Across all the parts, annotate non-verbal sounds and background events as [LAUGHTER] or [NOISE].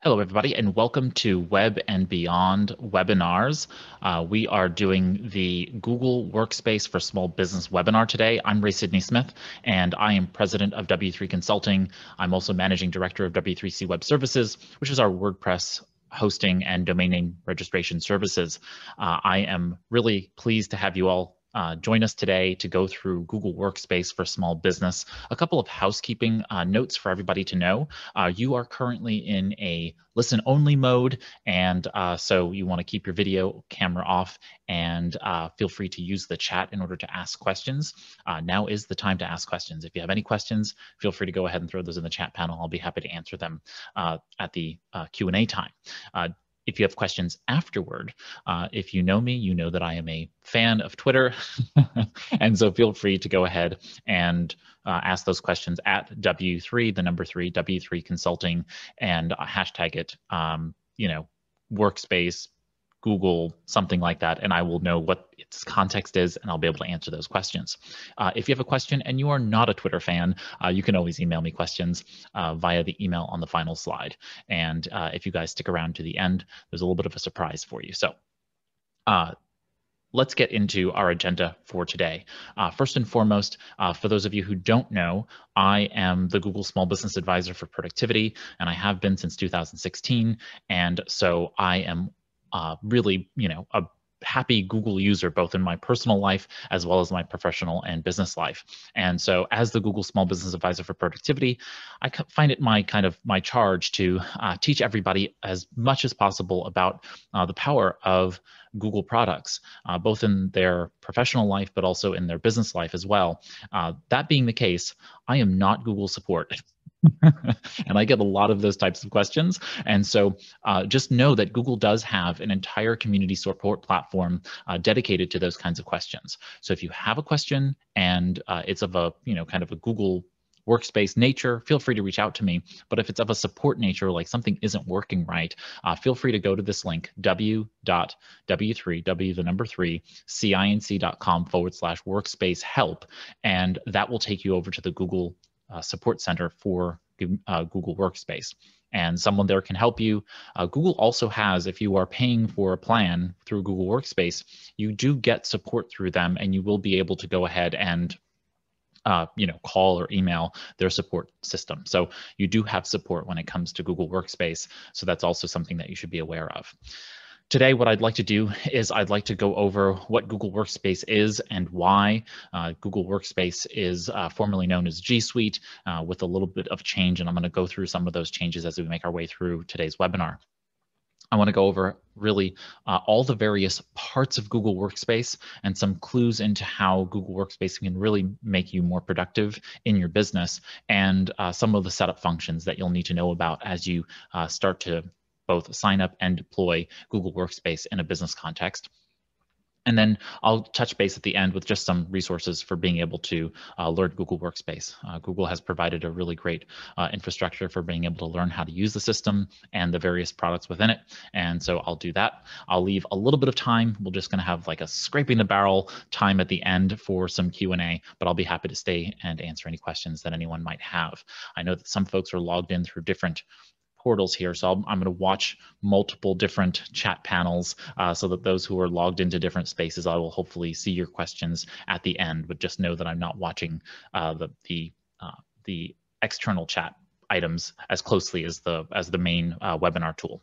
Hello, everybody, and welcome to Web and Beyond webinars. Uh, we are doing the Google Workspace for Small Business webinar today. I'm Ray Sidney Smith, and I am president of W3 Consulting. I'm also managing director of W3C Web Services, which is our WordPress hosting and domain name registration services. Uh, I am really pleased to have you all uh, join us today to go through Google Workspace for small business. A couple of housekeeping uh, notes for everybody to know. Uh, you are currently in a listen only mode, and uh, so you want to keep your video camera off and uh, feel free to use the chat in order to ask questions. Uh, now is the time to ask questions. If you have any questions, feel free to go ahead and throw those in the chat panel. I'll be happy to answer them at the Q&A time if you have questions afterward, uh, if you know me, you know that I am a fan of Twitter. [LAUGHS] and so feel free to go ahead and uh, ask those questions at W3, the number three, W3 Consulting, and uh, hashtag it, um, you know, workspace, Google, something like that, and I will know what its context is and I'll be able to answer those questions. Uh, if you have a question and you are not a Twitter fan, uh, you can always email me questions uh, via the email on the final slide. And uh, if you guys stick around to the end, there's a little bit of a surprise for you. So uh, let's get into our agenda for today. Uh, first and foremost, uh, for those of you who don't know, I am the Google Small Business Advisor for Productivity, and I have been since 2016. And so I am uh, really, you know, a happy Google user, both in my personal life as well as my professional and business life. And so, as the Google Small Business Advisor for Productivity, I find it my kind of my charge to uh, teach everybody as much as possible about uh, the power of Google products, uh, both in their professional life but also in their business life as well. Uh, that being the case, I am not Google support. [LAUGHS] [LAUGHS] and I get a lot of those types of questions. And so uh, just know that Google does have an entire community support platform uh, dedicated to those kinds of questions. So if you have a question and uh, it's of a, you know, kind of a Google workspace nature, feel free to reach out to me. But if it's of a support nature, like something isn't working right, uh, feel free to go to this link, w.w3, w the number three, cinc.com forward slash workspace help. And that will take you over to the Google uh, support center for uh, Google Workspace. And someone there can help you. Uh, Google also has, if you are paying for a plan through Google Workspace, you do get support through them and you will be able to go ahead and uh, you know, call or email their support system. So you do have support when it comes to Google Workspace. So that's also something that you should be aware of. Today, what I'd like to do is I'd like to go over what Google Workspace is and why. Uh, Google Workspace is uh, formerly known as G Suite uh, with a little bit of change, and I'm going to go through some of those changes as we make our way through today's webinar. I want to go over really uh, all the various parts of Google Workspace and some clues into how Google Workspace can really make you more productive in your business and uh, some of the setup functions that you'll need to know about as you uh, start to both sign up and deploy Google Workspace in a business context. And then I'll touch base at the end with just some resources for being able to uh, learn Google Workspace. Uh, Google has provided a really great uh, infrastructure for being able to learn how to use the system and the various products within it. And so I'll do that. I'll leave a little bit of time. We're just going to have like a scraping the barrel time at the end for some Q&A, but I'll be happy to stay and answer any questions that anyone might have. I know that some folks are logged in through different portals here. So i am going to watch multiple different chat panels uh, so that those who are logged into different spaces, I will hopefully see your questions at the end, but just know that I'm not watching uh, the, the, uh, the external chat items as closely as the, as the main uh, webinar tool.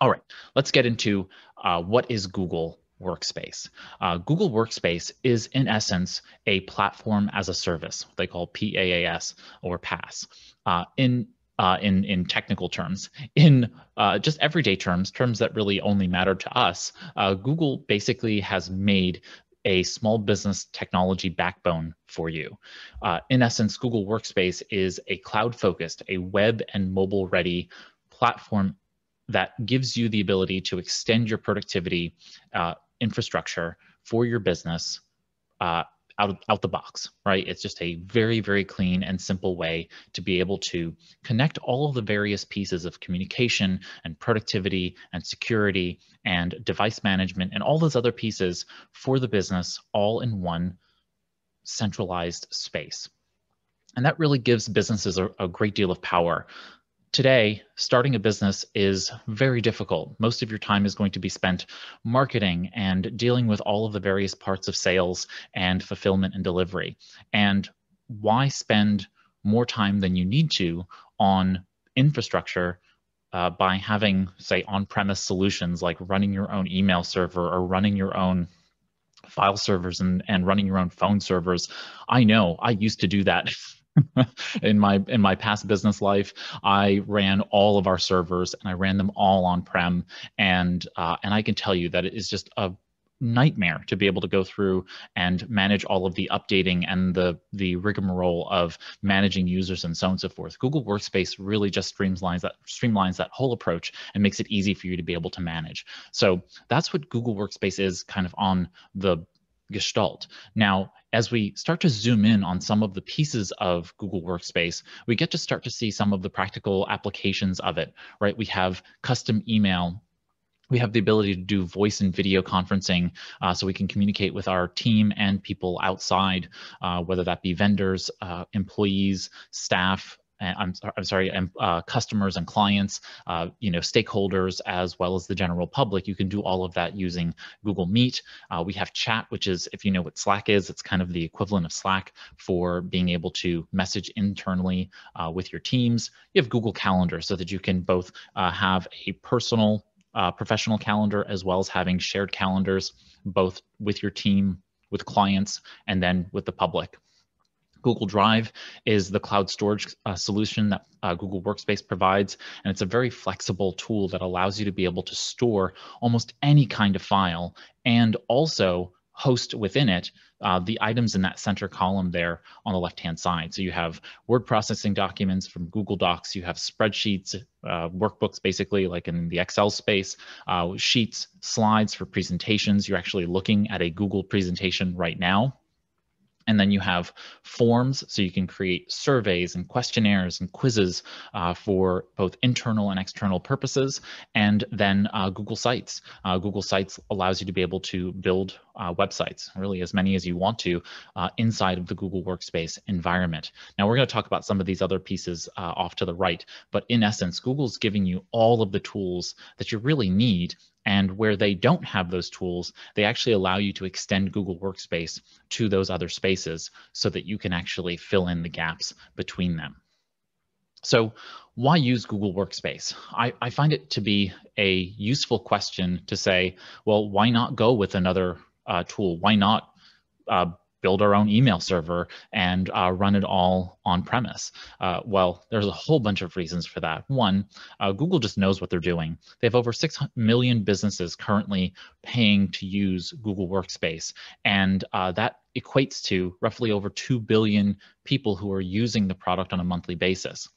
All right, let's get into uh, what is Google Workspace. Uh, Google Workspace is, in essence, a platform as a service, they call PaaS or PaaS. Uh, in uh, in in technical terms, [LAUGHS] in uh, just everyday terms, terms that really only matter to us, uh, Google basically has made a small business technology backbone for you. Uh, in essence, Google Workspace is a cloud focused, a web and mobile ready platform that gives you the ability to extend your productivity uh, infrastructure for your business uh, out, out the box, right? It's just a very, very clean and simple way to be able to connect all of the various pieces of communication and productivity and security and device management and all those other pieces for the business all in one centralized space. And that really gives businesses a, a great deal of power Today, starting a business is very difficult. Most of your time is going to be spent marketing and dealing with all of the various parts of sales and fulfillment and delivery. And why spend more time than you need to on infrastructure uh, by having, say, on premise solutions like running your own email server or running your own file servers and, and running your own phone servers? I know I used to do that [LAUGHS] [LAUGHS] in my in my past business life, I ran all of our servers and I ran them all on prem, and uh, and I can tell you that it is just a nightmare to be able to go through and manage all of the updating and the the rigmarole of managing users and so on and so forth. Google Workspace really just streamlines that streamlines that whole approach and makes it easy for you to be able to manage. So that's what Google Workspace is kind of on the gestalt. Now as we start to zoom in on some of the pieces of Google Workspace, we get to start to see some of the practical applications of it, right? We have custom email we have the ability to do voice and video conferencing uh, so we can communicate with our team and people outside, uh, whether that be vendors, uh, employees, staff, I'm, I'm sorry, and, uh, customers and clients, uh, you know, stakeholders, as well as the general public. You can do all of that using Google Meet. Uh, we have chat, which is, if you know what Slack is, it's kind of the equivalent of Slack for being able to message internally uh, with your teams. You have Google Calendar so that you can both uh, have a personal uh, professional calendar as well as having shared calendars, both with your team, with clients, and then with the public. Google Drive is the cloud storage uh, solution that uh, Google Workspace provides, and it's a very flexible tool that allows you to be able to store almost any kind of file and also host within it uh, the items in that center column there on the left-hand side. So you have word processing documents from Google Docs, you have spreadsheets, uh, workbooks basically like in the Excel space, uh, sheets, slides for presentations. You're actually looking at a Google presentation right now and then you have forms, so you can create surveys and questionnaires and quizzes uh, for both internal and external purposes. And then uh, Google Sites. Uh, Google Sites allows you to be able to build uh, websites, really as many as you want to, uh, inside of the Google Workspace environment. Now, we're going to talk about some of these other pieces uh, off to the right, but in essence, Google's giving you all of the tools that you really need and where they don't have those tools, they actually allow you to extend Google Workspace to those other spaces so that you can actually fill in the gaps between them. So why use Google Workspace? I, I find it to be a useful question to say, well, why not go with another uh, tool? Why not uh, build our own email server and uh, run it all on premise? Uh, well, there's a whole bunch of reasons for that. One, uh, Google just knows what they're doing. They have over 6 million businesses currently paying to use Google Workspace, and uh, that equates to roughly over 2 billion people who are using the product on a monthly basis.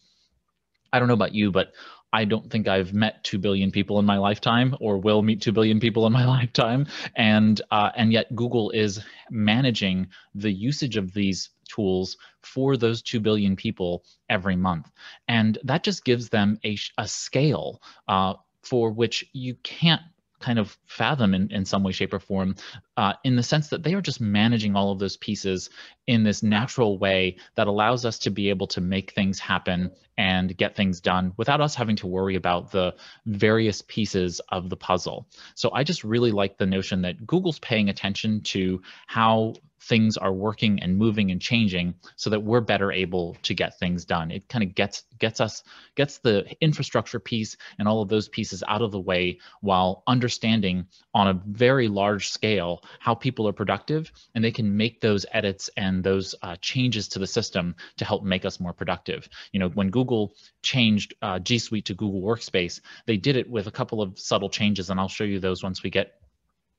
I don't know about you, but I don't think I've met two billion people in my lifetime, or will meet two billion people in my [LAUGHS] lifetime, and uh, and yet Google is managing the usage of these tools for those 2 billion people every month. And that just gives them a, a scale uh, for which you can't kind of fathom in, in some way, shape, or form, uh, in the sense that they are just managing all of those pieces in this natural way that allows us to be able to make things happen and get things done without us having to worry about the various pieces of the puzzle. So I just really like the notion that Google's paying attention to how things are working and moving and changing so that we're better able to get things done it kind of gets gets us gets the infrastructure piece and all of those pieces out of the way while understanding on a very large scale how people are productive and they can make those edits and those uh, changes to the system to help make us more productive you know when google changed uh, g suite to google workspace they did it with a couple of subtle changes and i'll show you those once we get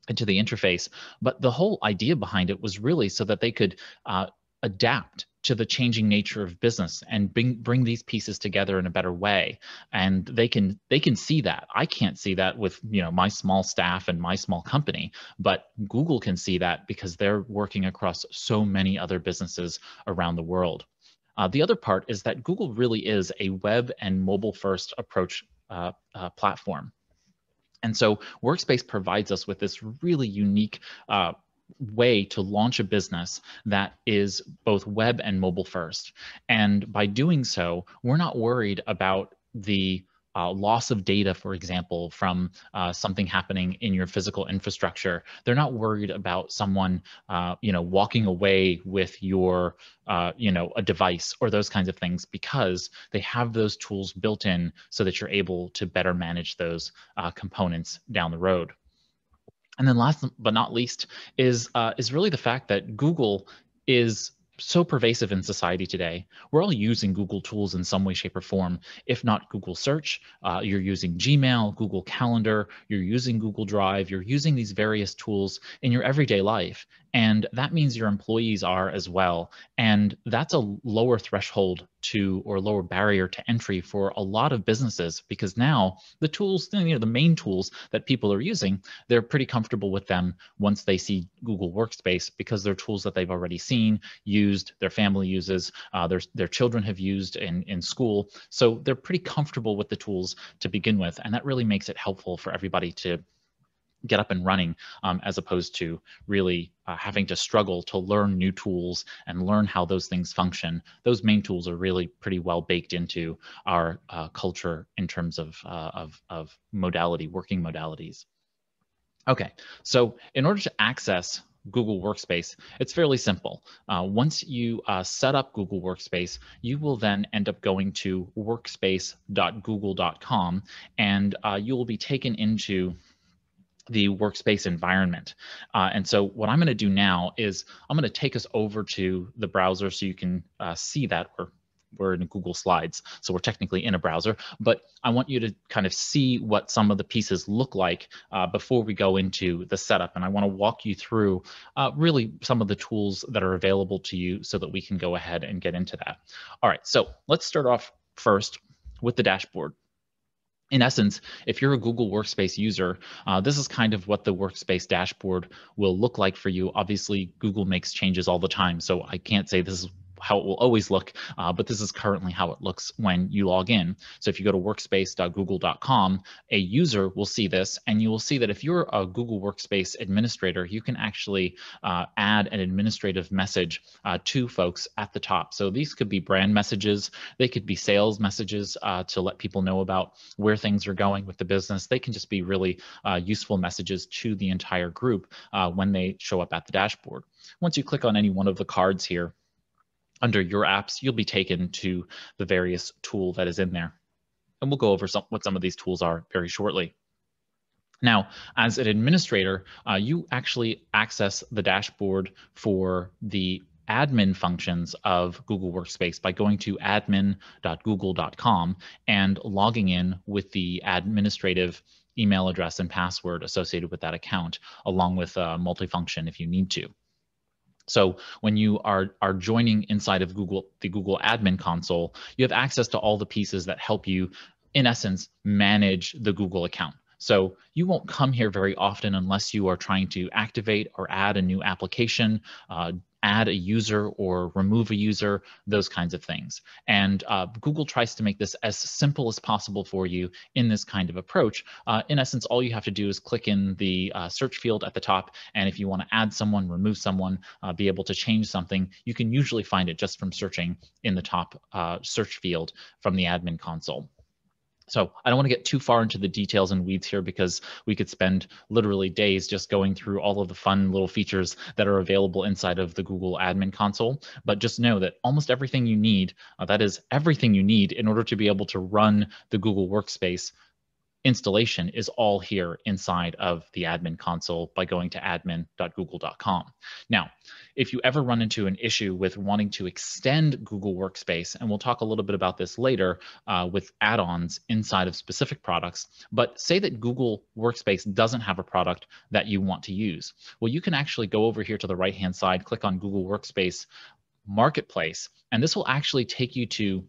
into the interface. But the whole idea behind it was really so that they could uh, adapt to the changing nature of business and bring bring these pieces together in a better way and they can they can see that i can't see that with you know my small staff and my small company but google can see that because they're working across so many other businesses around the world uh, the other part is that google really is a web and mobile first approach uh, uh, platform and so Workspace provides us with this really unique uh, way to launch a business that is both web and mobile first. And by doing so, we're not worried about the uh, loss of data, for example, from uh, something happening in your physical infrastructure. They're not worried about someone, uh, you know, walking away with your, uh, you know, a device or those kinds of things because they have those tools built in so that you're able to better manage those uh, components down the road. And then last but not least is, uh, is really the fact that Google is so pervasive in society today. We're all using Google tools in some way, shape, or form. If not Google Search, uh, you're using Gmail, Google Calendar, you're using Google Drive, you're using these various tools in your everyday life. And that means your employees are as well. And that's a lower threshold to or lower barrier to entry for a lot of businesses because now the tools, you know, the main tools that people are using, they're pretty comfortable with them once they see Google Workspace because they're tools that they've already seen, used, their family uses, uh, their, their children have used in, in school. So they're pretty comfortable with the tools to begin with. And that really makes it helpful for everybody to get up and running um, as opposed to really uh, having to struggle to learn new tools and learn how those things function. Those main tools are really pretty well baked into our uh, culture in terms of, uh, of, of modality, working modalities. Okay, so in order to access Google Workspace, it's fairly simple. Uh, once you uh, set up Google Workspace, you will then end up going to workspace.google.com and uh, you will be taken into the workspace environment. Uh, and so what I'm going to do now is I'm going to take us over to the browser so you can uh, see that we're, we're in Google Slides. So we're technically in a browser, but I want you to kind of see what some of the pieces look like uh, before we go into the setup. And I want to walk you through uh, really some of the tools that are available to you so that we can go ahead and get into that. All right, so let's start off first with the dashboard in essence, if you're a Google Workspace user, uh, this is kind of what the Workspace dashboard will look like for you. Obviously, Google makes changes all the time, so I can't say this is how it will always look, uh, but this is currently how it looks when you log in. So if you go to workspace.google.com, a user will see this and you will see that if you're a Google Workspace administrator, you can actually uh, add an administrative message uh, to folks at the top. So these could be brand messages, they could be sales messages uh, to let people know about where things are going with the business. They can just be really uh, useful messages to the entire group uh, when they show up at the dashboard. Once you click on any one of the cards here, under your apps, you'll be taken to the various tool that is in there. And we'll go over some, what some of these tools are very shortly. Now, as an administrator, uh, you actually access the dashboard for the admin functions of Google Workspace by going to admin.google.com and logging in with the administrative email address and password associated with that account, along with uh, multifunction if you need to. So when you are are joining inside of Google the Google Admin Console, you have access to all the pieces that help you in essence manage the Google account. So you won't come here very often unless you are trying to activate or add a new application, uh, add a user or remove a user, those kinds of things. And uh, Google tries to make this as simple as possible for you in this kind of approach. Uh, in essence, all you have to do is click in the uh, search field at the top. And if you want to add someone, remove someone, uh, be able to change something, you can usually find it just from searching in the top uh, search field from the admin console. So I don't want to get too far into the details and weeds here because we could spend literally days just going through all of the fun little features that are available inside of the Google admin console. But just know that almost everything you need, uh, that is everything you need in order to be able to run the Google workspace installation is all here inside of the admin console by going to admin.google.com. Now, if you ever run into an issue with wanting to extend Google Workspace, and we'll talk a little bit about this later uh, with add-ons inside of specific products, but say that Google Workspace doesn't have a product that you want to use. Well, you can actually go over here to the right-hand side, click on Google Workspace Marketplace, and this will actually take you to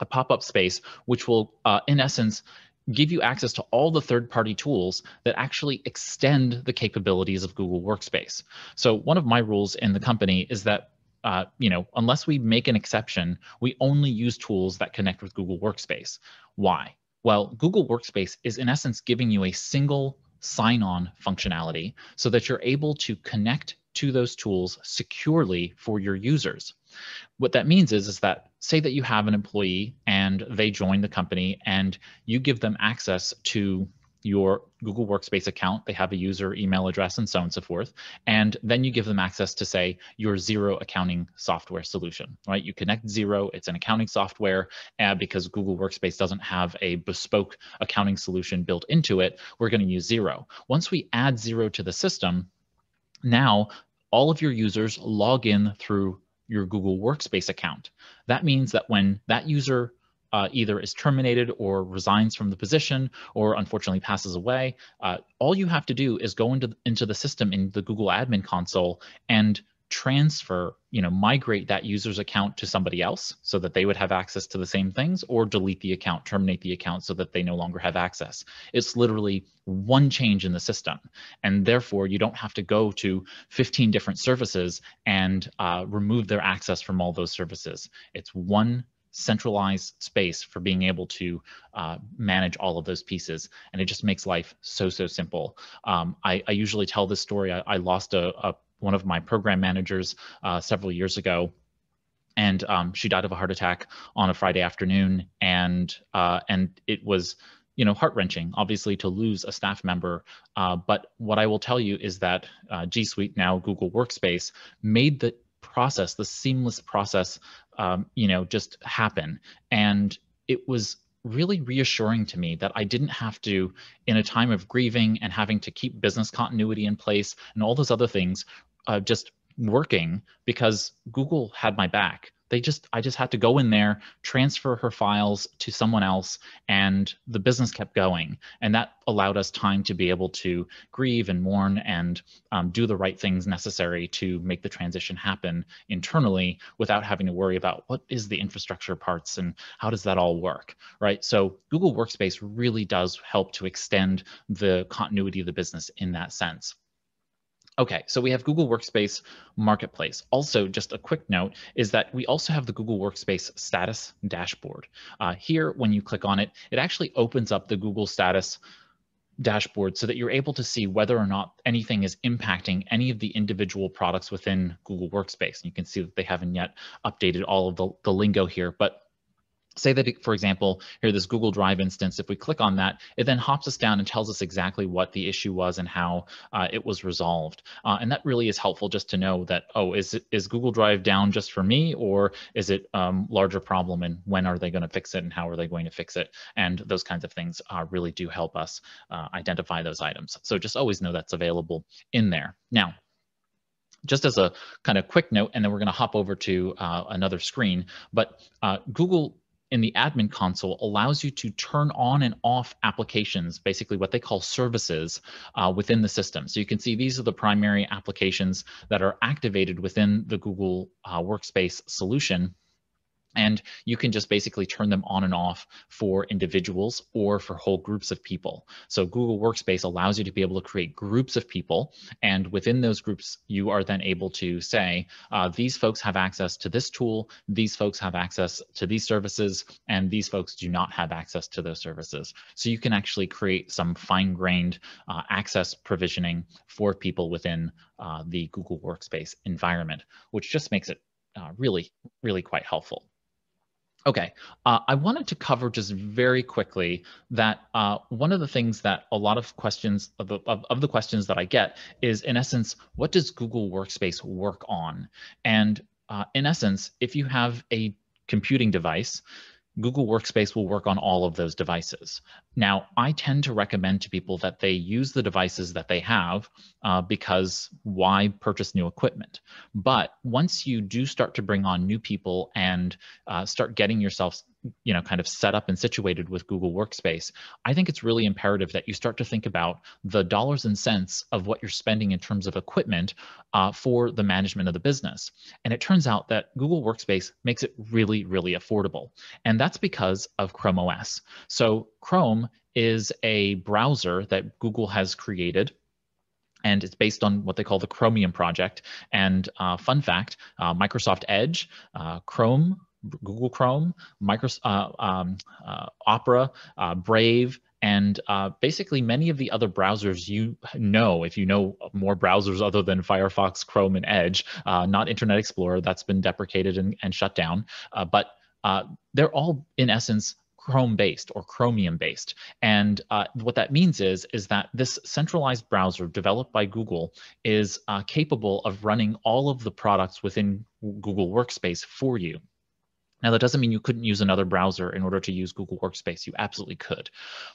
a pop-up space, which will, uh, in essence, give you access to all the third-party tools that actually extend the capabilities of Google Workspace. So one of my rules in the company is that uh, you know, unless we make an exception, we only use tools that connect with Google Workspace. Why? Well, Google Workspace is in essence giving you a single sign-on functionality so that you're able to connect to those tools securely for your users. What that means is, is that say that you have an employee and they join the company and you give them access to your Google Workspace account. They have a user, email address, and so on and so forth. And then you give them access to, say, your Zero accounting software solution, right? You connect Zero, it's an accounting software. Uh, because Google Workspace doesn't have a bespoke accounting solution built into it, we're going to use Zero. Once we add Zero to the system, now all of your users log in through your Google Workspace account. That means that when that user uh, either is terminated or resigns from the position or unfortunately passes away, uh, all you have to do is go into, into the system in the Google Admin Console and transfer, you know, migrate that user's account to somebody else so that they would have access to the same things or delete the account, terminate the account so that they no longer have access. It's literally one change in the system. And therefore, you don't have to go to 15 different services and uh, remove their access from all those services. It's one centralized space for being able to uh, manage all of those pieces. And it just makes life so, so simple. Um, I, I, usually tell this story. I, I lost a, a one of my program managers uh, several years ago and um, she died of a heart attack on a Friday afternoon, and uh, and it was you know heart wrenching, obviously, to lose a staff member. Uh, but what I will tell you is that uh, G Suite now Google Workspace made the process, the seamless process, um, you know, just happen, and it was really reassuring to me that I didn't have to, in a time of grieving and having to keep business continuity in place and all those other things, uh, just working because Google had my back. They just I just had to go in there, transfer her files to someone else, and the business kept going. And that allowed us time to be able to grieve and mourn and um, do the right things necessary to make the transition happen internally without having to worry about what is the infrastructure parts and how does that all work, right? So Google Workspace really does help to extend the continuity of the business in that sense. Okay, so we have Google Workspace Marketplace. Also, just a quick note is that we also have the Google Workspace Status Dashboard. Uh, here, when you click on it, it actually opens up the Google Status dashboard so that you're able to see whether or not anything is impacting any of the individual products within Google Workspace. And you can see that they haven't yet updated all of the, the lingo here, but Say that, for example, here, this Google Drive instance, if we click on that, it then hops us down and tells us exactly what the issue was and how uh, it was resolved. Uh, and that really is helpful just to know that, oh, is, is Google Drive down just for me or is it um, larger problem and when are they gonna fix it and how are they going to fix it? And those kinds of things uh, really do help us uh, identify those items. So just always know that's available in there. Now, just as a kind of quick note, and then we're going to hop over to uh, another screen, but uh, Google in the admin console allows you to turn on and off applications, basically what they call services uh, within the system. So you can see these are the primary applications that are activated within the Google uh, Workspace solution. And you can just basically turn them on and off for individuals or for whole groups of people. So Google Workspace allows you to be able to create groups of people. And within those groups, you are then able to say, uh, these folks have access to this tool, these folks have access to these services, and these folks do not have access to those services. So you can actually create some fine grained uh, access provisioning for people within uh, the Google Workspace environment, which just makes it uh, really, really quite helpful. Okay, uh, I wanted to cover just very quickly that uh, one of the things that a lot of questions of the, of, of the questions that I get is in essence, what does Google Workspace work on? And uh, in essence, if you have a computing device, Google Workspace will work on all of those devices. Now, I tend to recommend to people that they use the devices that they have uh, because why purchase new equipment? But once you do start to bring on new people and uh, start getting yourself you know, kind of set up and situated with Google Workspace, I think it's really imperative that you start to think about the dollars and cents of what you're spending in terms of equipment uh, for the management of the business. And it turns out that Google Workspace makes it really, really affordable. And that's because of Chrome OS. So Chrome is a browser that Google has created and it's based on what they call the Chromium project. And uh, fun fact, uh, Microsoft Edge, uh, Chrome, Google Chrome, Microsoft, uh, um, uh, Opera, uh, Brave, and uh, basically many of the other browsers you know, if you know more browsers other than Firefox, Chrome, and Edge, uh, not Internet Explorer, that's been deprecated and, and shut down. Uh, but they're all, in essence, Chrome based or Chromium based. And uh, what that means is, is that this centralized browser developed by Google is uh, capable of running all of the products within Google Workspace for you. Now, that doesn't mean you couldn't use another browser in order to use Google Workspace. You absolutely could.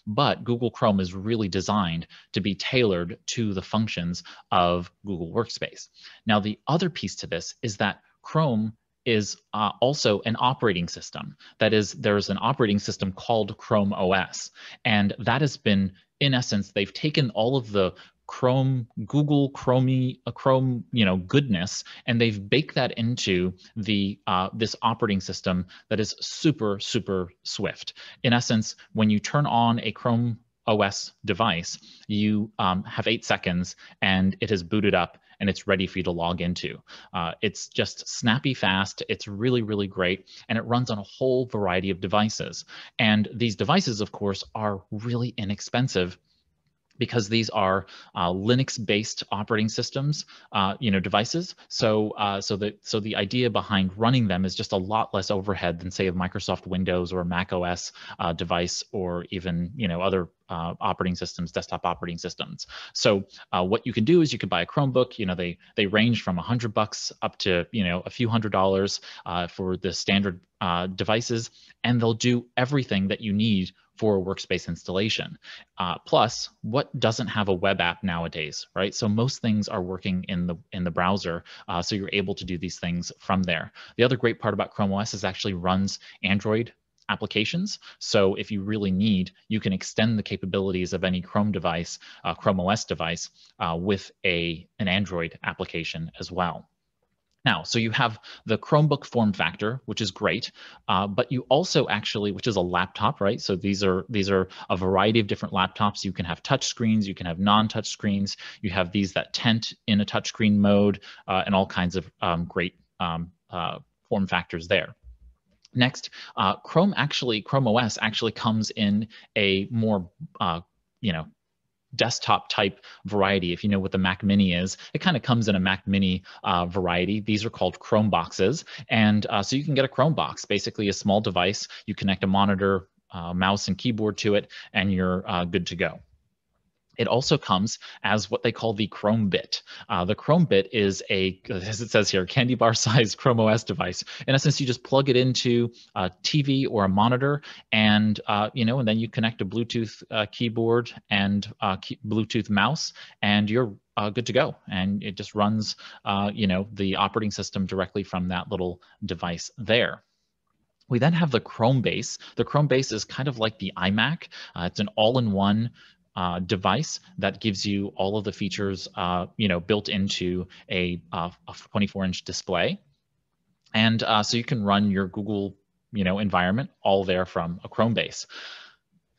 But Google Chrome is really designed to be tailored to the functions of Google Workspace. Now, the other piece to this is that Chrome is uh, also an operating system. That is, there's an operating system called Chrome OS, and that has been in essence, they've taken all of the Chrome, Google Chromey, a uh, Chrome, you know, goodness, and they've baked that into the uh, this operating system that is super, super swift. In essence, when you turn on a Chrome OS device, you um, have eight seconds and it has booted up and it's ready for you to log into. Uh, it's just snappy fast. It's really, really great. And it runs on a whole variety of devices. And these devices, of course, are really inexpensive because these are uh, Linux-based operating systems, uh, you know, devices. So, uh, so the so the idea behind running them is just a lot less overhead than say a Microsoft Windows or a Mac OS uh, device, or even you know other uh, operating systems, desktop operating systems. So uh, what you can do is you can buy a Chromebook. You know they they range from a hundred bucks up to you know a few hundred dollars uh, for the standard uh, devices, and they'll do everything that you need for a workspace installation. Uh, plus, what doesn't have a web app nowadays, right? So most things are working in the in the browser, uh, so you're able to do these things from there. The other great part about Chrome OS is actually runs Android applications. So if you really need, you can extend the capabilities of any Chrome device, uh, Chrome OS device, uh, with a an Android application as well. Now, so you have the Chromebook form factor, which is great, uh, but you also actually, which is a laptop, right? So these are these are a variety of different laptops. You can have touch screens, you can have non-touch screens, you have these that tent in a touchscreen mode, uh, and all kinds of um, great um, uh, form factors there. Next, uh, Chrome actually, Chrome OS actually comes in a more, uh, you know, desktop type variety. If you know what the Mac Mini is, it kind of comes in a Mac Mini uh, variety. These are called Chrome boxes. And uh, so you can get a Chrome box, basically a small device. You connect a monitor, uh, mouse, and keyboard to it, and you're uh, good to go. It also comes as what they call the Chrome Bit. Uh, the Chrome Bit is a, as it says here, candy bar [LAUGHS] sized Chrome OS device. In essence, you just plug it into a TV or a monitor, and uh, you know, and then you connect a Bluetooth uh, keyboard and uh, key- Bluetooth mouse, and you're uh, good to go. And it just runs, uh, you know, the operating system directly from that little device there. We then have the Chrome base. The Chrome base is kind of like the iMac. Uh, it's an all-in-one uh, device that gives you all of the features uh, you know built into a, uh, 24 inch display and uh, so you can run your google you know environment all there from a chrome base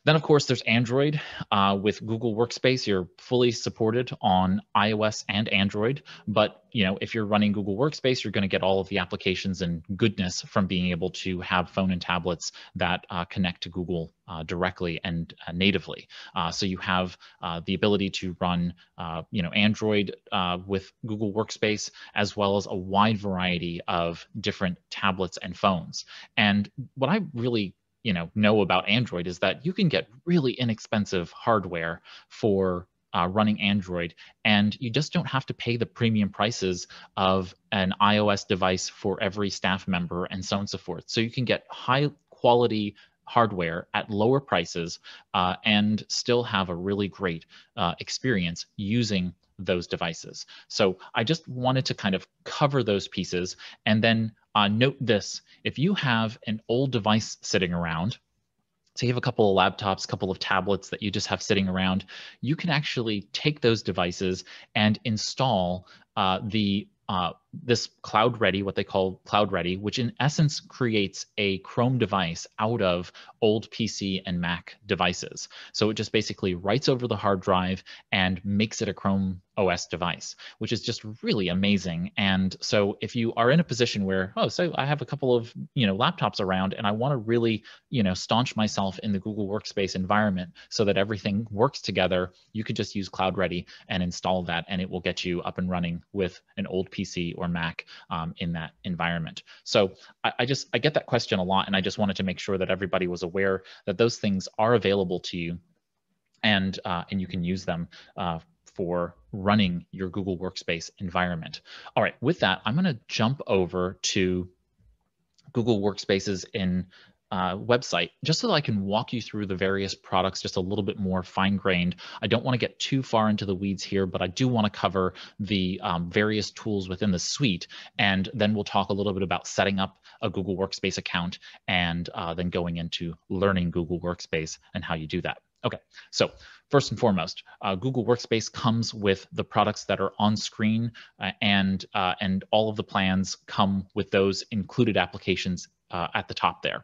then, of course, there's Android uh, with Google Workspace. You're fully supported on iOS and Android. But you know, if you're running Google Workspace, you're going to get all of the applications and goodness from being able to have phone and tablets that uh, connect to Google uh, directly and uh, natively. Uh, so you have uh, the ability to run, you know, Android with Google Workspace, as well as a wide variety of different tablets and phones. And what I really you know know about Android is that you can get really inexpensive hardware for uh, running Android, and you just don't have to pay the premium prices of an iOS device for every staff member and so on and so forth. So you can get high quality hardware at lower prices uh, and still have a really great uh, experience using those devices. So I just wanted to kind of cover those pieces and then uh, note this, if you have an old device sitting around, so you have a couple of laptops, a couple of tablets that you just have sitting around, you can actually take those devices and install uh, the uh, this cloud ready what they call cloud ready which in essence creates a chrome device out of old pc and mac devices so it just basically writes over the hard drive and makes it a chrome os device which is just really amazing and so if you are in a position where oh so i have a couple of you know laptops around and i want to really you know staunch myself in the google workspace environment so that everything works together you could just use cloud ready and install that and it will get you up and running with an old pc or or Mac um, in that environment. So I, I, just I get that question a lot, and I just wanted to make sure that everybody was aware that those things are available to you, and uh, and you can use them. Uh, for running your Google Workspace environment. All right, with that, I'm gonna jump over to Google Workspace's in uh, website just so that I can walk you through the various products just a little bit more fine grained. I don't want to get too far into the weeds here, but I do want to cover the um, various tools within the suite. And then we'll talk a little bit about setting up a Google Workspace account and uh, then going into learning Google Workspace and how you do that. Okay, so first and foremost, uh, Google Workspace comes with the products that are on screen uh, and, uh, and all of the plans come with those included applications at the top there.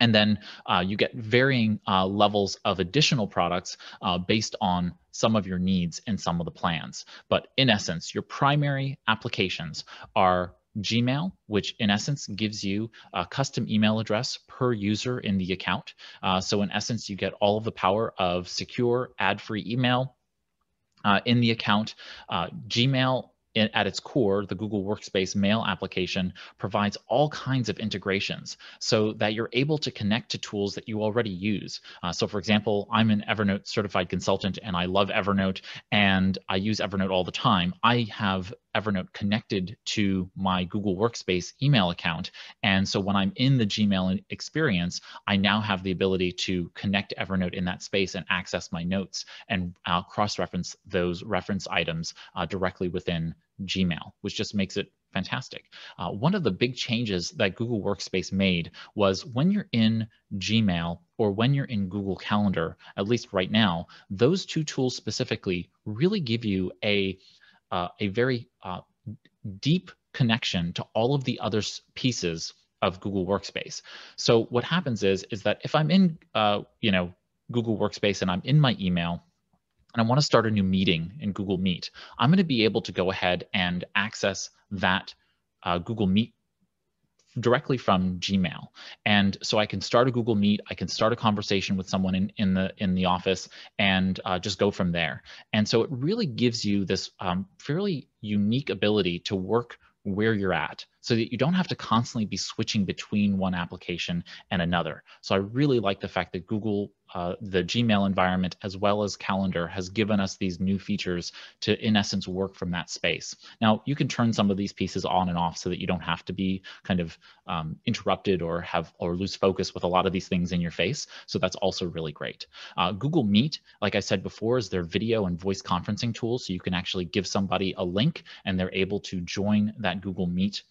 And then uh, you get varying uh, levels of additional products uh, based on some of your needs and some of the plans. But in essence, your primary applications are Gmail, which in essence gives you a custom email address per user in the account. Uh, so in essence, you get all of the power of secure ad-free email uh, in the account. Uh, Gmail at its core, the Google Workspace Mail application provides all kinds of integrations so that you're able to connect to tools that you already use. Uh, so for example, I'm an Evernote certified consultant and I love Evernote and I use Evernote all the time. I have Evernote connected to my Google Workspace email account. And so when I'm in the Gmail experience, I now have the ability to connect Evernote in that space and access my notes and I'll uh, cross-reference those reference items uh, directly within Gmail, which just makes it fantastic. Uh, one of the big changes that Google Workspace made was when you're in Gmail or when you're in Google Calendar, at least right now, those two tools specifically really give you a, uh, a very uh, deep connection to all of the other pieces of Google Workspace. So what happens is, is that if I'm in, uh, you know, Google Workspace and I'm in my email, and I want to start a new meeting in Google Meet, I'm going to be able to go ahead and access that uh, Google Meet directly from Gmail. And so I can start a Google Meet, I can start a conversation with someone in, in the in the office and uh, just go from there. And so it really gives you this um, fairly unique ability to work where you're at so that you don't have to constantly be switching between one application and another. So I really like the fact that Google, uh, the Gmail environment, as well as Calendar has given us these new features to, in essence, work from that space. Now, you can turn some of these pieces on and off so that you don't have to be kind of um, interrupted or have or lose focus with a lot of these things in your face. So that's also really great. Uh, Google Meet, like I said before, is their video and voice conferencing tool. So you can actually give somebody a link and they're able to join that Google Meet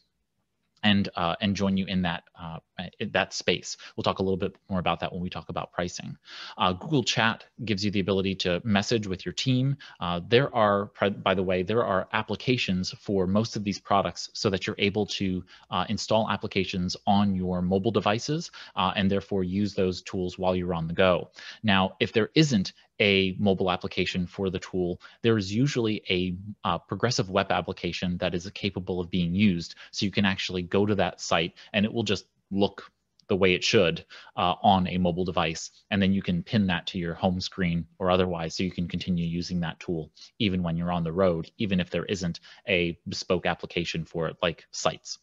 and uh, and join you in that uh, in that space. We'll talk a little bit more about that when we talk about pricing. Uh, Google Chat gives you the ability to message with your team. Uh, there are, by the way, there are applications for most of these products so that you're able to uh, install applications on your mobile devices uh, and therefore use those tools while you're on the go. Now, if there isn't a mobile application for the tool, there is usually a uh, progressive web application that is capable of being used. So you can actually go to that site and it will just look the way it should uh, on a mobile device. And then you can pin that to your home screen or otherwise so you can continue using that tool even when you're on the road, even if there isn't a bespoke application for it like sites.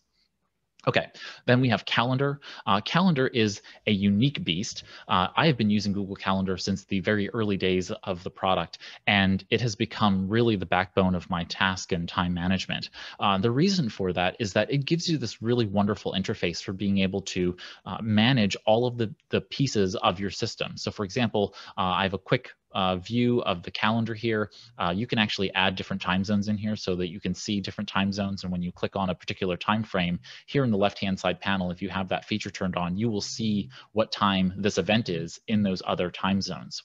Okay, then we have Calendar. Uh, Calendar is a unique beast. Uh, I have been using Google Calendar since the very early days of the product, and it has become really the backbone of my task and time management. Uh, the reason for that is that it gives you this really wonderful interface for being able to uh, manage all of the, the pieces of your system. So for example, uh, I have a quick uh, view of the calendar here, uh, you can actually add different time zones in here so that you can see different time zones. And when you click on a particular time frame here in the left-hand side panel, if you have that feature turned on, you will see what time this event is in those other time zones.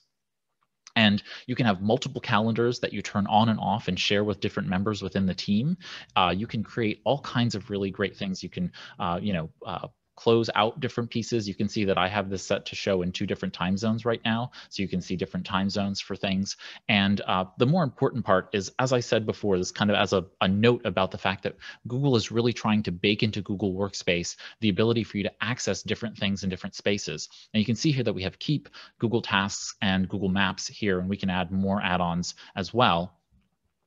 And you can have multiple calendars that you turn on and off and share with different members within the team. Uh, you can create all kinds of really great things. You can, uh, you know, uh, close out different pieces. You can see that I have this set to show in two different time zones right now. So you can see different time zones for things. And uh, the more important part is, as I said before, this kind of as a, a note about the fact that Google is really trying to bake into Google Workspace the ability for you to access different things in different spaces. And you can see here that we have Keep, Google Tasks, and Google Maps here, and we can add more add-ons as well.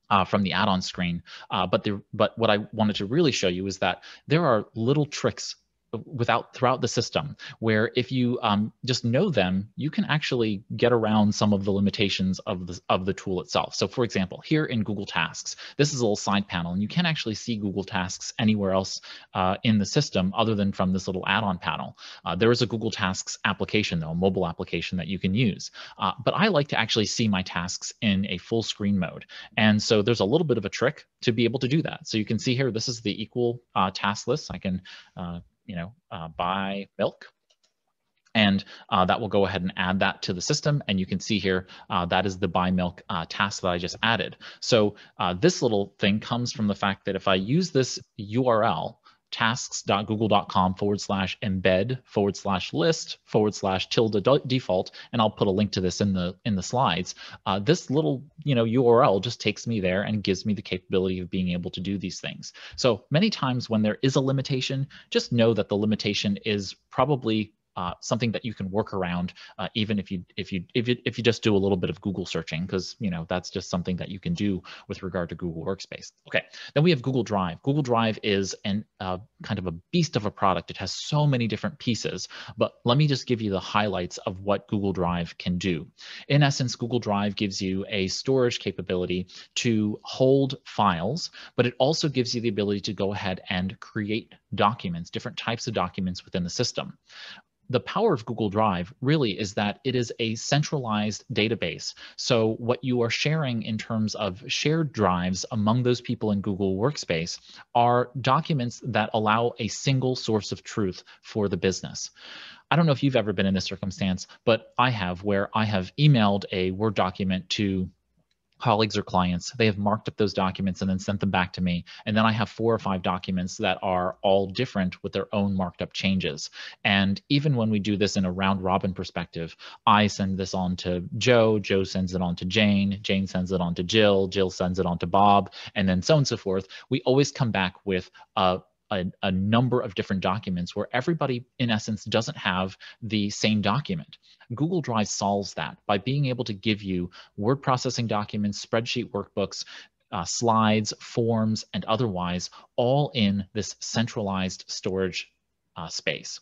Uh, from the add-on screen. Uh, but the but what I wanted to really show you is that there are little tricks without throughout the system where if you um, just know them you can actually get around some of the limitations of the of the tool itself so for example here in google tasks this is a little side panel and you can actually see google tasks anywhere else uh, in the system other than from this little add-on panel uh, there is a google tasks application though a mobile application that you can use uh, but i like to actually see my tasks in a full screen mode and so there's a little bit of a trick to be able to do that so you can see here this is the equal uh, task list i can uh, you know, uh, buy milk. And uh, that will go ahead and add that to the system. And you can see here, uh, that is the buy milk uh, task that I just added. So uh, this little thing comes from the fact that if I use this URL tasks.google.com forward slash embed forward slash list forward slash tilde default and i'll put a link to this in the in the slides uh, this little you know url just takes me there and gives me the capability of being able to do these things so many times when there is a limitation just know that the limitation is probably uh, something that you can work around, uh, even if you if you if you if you just do a little bit of Google searching, because you know that's just something that you can do with regard to Google Workspace. Okay, then we have Google Drive. Google Drive is an uh, kind of a beast of a product. It has so many different pieces, but let me just give you the highlights of what Google Drive can do. In essence, Google Drive gives you a storage capability to hold files, but it also gives you the ability to go ahead and create documents, different types of documents within the system. The power of Google Drive really is that it is a centralized database. So what you are sharing in terms of shared drives among those people in Google Workspace are documents that allow a single source of truth for the business. I don't know if you've ever been in this circumstance, but I have where I have emailed a Word document to colleagues or clients. They have marked up those documents and then sent them back to me. And then I have four or five documents that are all different with their own marked up changes. And even when we do this in a round robin perspective, I send this on to Joe, Joe sends it on to Jane, Jane sends it on to Jill, Jill sends it on to Bob, and then so on and so forth. We always come back with a a, a number of different documents where everybody, in essence, doesn't have the same document. Google Drive solves that by being able to give you word processing documents, spreadsheet workbooks, uh, slides, forms, and otherwise, all in this centralized storage uh, space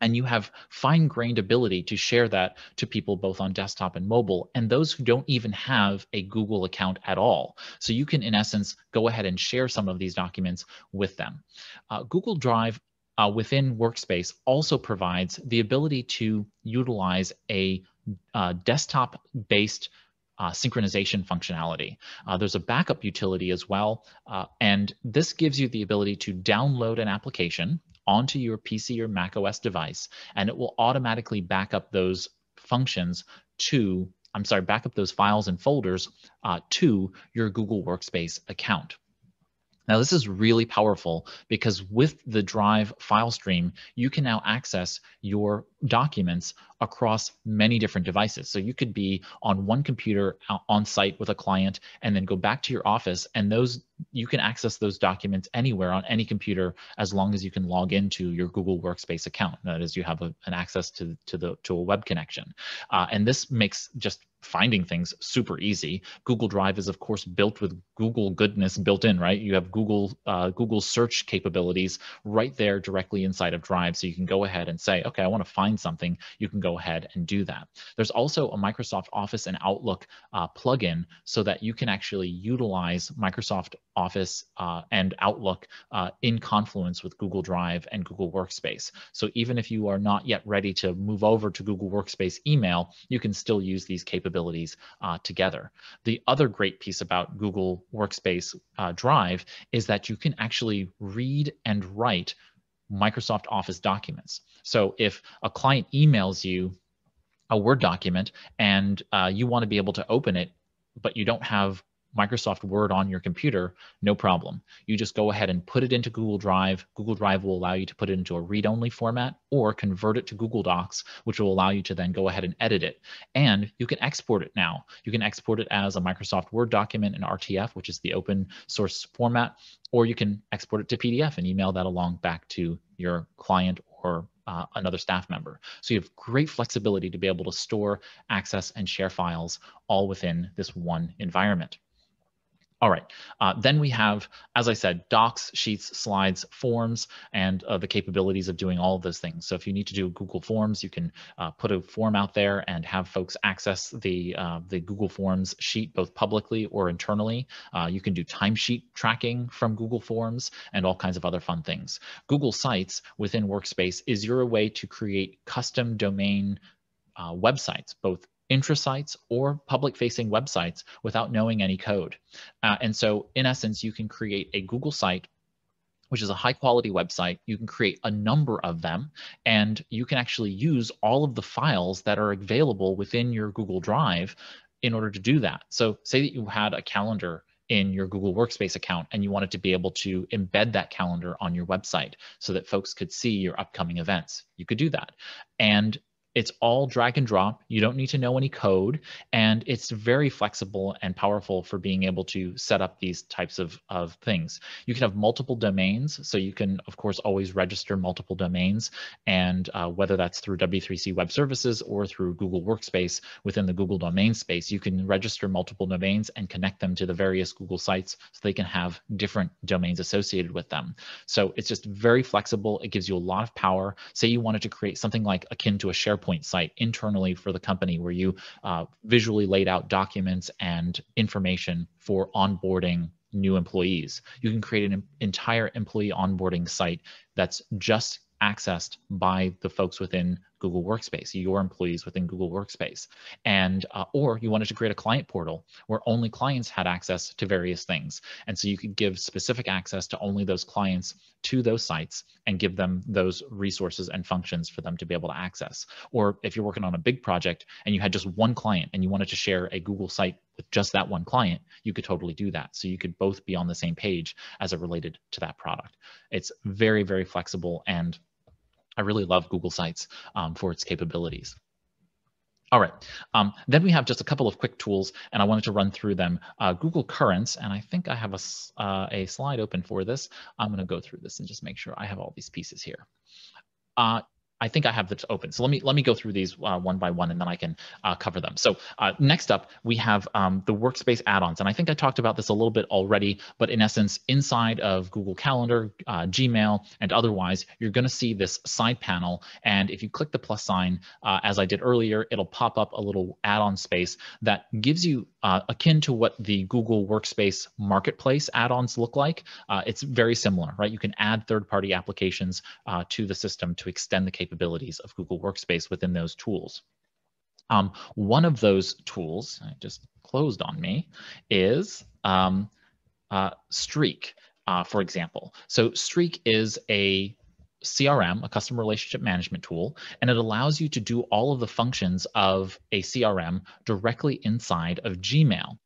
and you have fine grained ability to share that to people both on desktop and mobile and those who don't even have a Google account at all. So you can, in essence, go ahead and share some of these documents with them. Uh, Google Drive uh, within Workspace also provides the ability to utilize a uh, desktop based uh, synchronization functionality. Uh, there's a backup utility as well, uh, and this gives you the ability to download an application onto your PC or Mac OS device, and it will automatically back up those functions to, I'm sorry, back up those files and folders uh, to your Google Workspace account. Now, this is really powerful because with the Drive file stream, you can now access your documents across many different devices. So you could be on one computer uh, on site with a client and then go back to your office and those you can access those documents anywhere on any computer as long as you can log into your Google Workspace account. That is you have a, an access to, to, the, to a web connection. Uh, and this makes just finding things super easy. Google Drive is of course built with Google goodness built in, right? You have Google uh, Google search capabilities right there directly inside of Drive. So you can go ahead and say, okay, I want to find find something, you can go ahead and do that. There's also a Microsoft Office and Outlook uh, plugin so that you can actually utilize Microsoft Office uh, and Outlook uh, in confluence with Google Drive and Google Workspace. So even if you are not yet ready to move over to Google Workspace email, you can still use these capabilities uh, together. The other great piece about Google Workspace uh, Drive is that you can actually read and write Microsoft Office documents. So if a client emails you a Word document and uh, you want to be able to open it, but you don't have Microsoft Word on your computer, no problem. You just go ahead and put it into Google Drive. Google Drive will allow you to put it into a read only format or convert it to Google Docs, which will allow you to then go ahead and edit it. And you can export it now. You can export it as a Microsoft Word document in RTF, which is the open source format, or you can export it to PDF and email that along back to your client or uh, another staff member. So you have great flexibility to be able to store, access, and share files all within this one environment. All right, uh, then we have, as I said, docs, sheets, slides, forms, and uh, the capabilities of doing all of those things. So if you need to do Google Forms, you can uh, put a form out there and have folks access the, uh, the Google Forms sheet, both publicly or internally. Uh, you can do timesheet tracking from Google Forms and all kinds of other fun things. Google Sites within Workspace is your way to create custom domain uh, websites, both intrasites or public facing websites without knowing any code. Uh, and so in essence, you can create a Google site which is a high quality website. You can create a number of them and you can actually use all of the files that are available within your Google Drive in order to do that. So say that you had a calendar in your Google Workspace account and you wanted to be able to embed that calendar on your website so that folks could see your upcoming events. You could do that. And it's all drag and drop. You don't need to know any code. And it's very flexible and powerful for being able to set up these types of, of things. You can have multiple domains. So you can, of course, always register multiple domains. And uh, whether that's through W3C Web Services or through Google Workspace within the Google domain space, you can register multiple domains and connect them to the various Google sites so they can have different domains associated with them. So it's just very flexible. It gives you a lot of power. Say you wanted to create something like akin to a SharePoint PowerPoint site internally for the company where you uh, visually laid out documents and information for onboarding new employees. You can create an entire employee onboarding site that's just accessed by the folks within Google Workspace, your employees within Google Workspace. And, uh, or you wanted to create a client portal where only clients had access to various things. And so you could give specific access to only those clients to those sites and give them those resources and functions for them to be able to access. Or if you're working on a big project and you had just one client and you wanted to share a Google site with just that one client, you could totally do that. So you could both be on the same page as it related to that product. It's very, very flexible and I really love Google Sites um, for its capabilities. All right, um, then we have just a couple of quick tools and I wanted to run through them. Uh, Google Currents, and I think I have a, uh, a slide open for this. I'm gonna go through this and just make sure I have all these pieces here. Uh, I think I have this open. So let me let me go through these uh, one by one, and then I can uh, cover them. So uh, next up, we have um, the workspace add-ons, and I think I talked about this a little bit already. But in essence, inside of Google Calendar, uh, Gmail, and otherwise, you're going to see this side panel. And if you click the plus sign, uh, as I did earlier, it'll pop up a little add-on space that gives you uh, akin to what the Google Workspace Marketplace add-ons look like. Uh, it's very similar, right? You can add third-party applications uh, to the system to extend the capabilities of Google Workspace within those tools. Um, one of those tools, just closed on me, is um, uh, Streak, uh, for example. So Streak is a CRM, a customer relationship management tool, and it allows you to do all of the functions of a CRM directly inside of Gmail.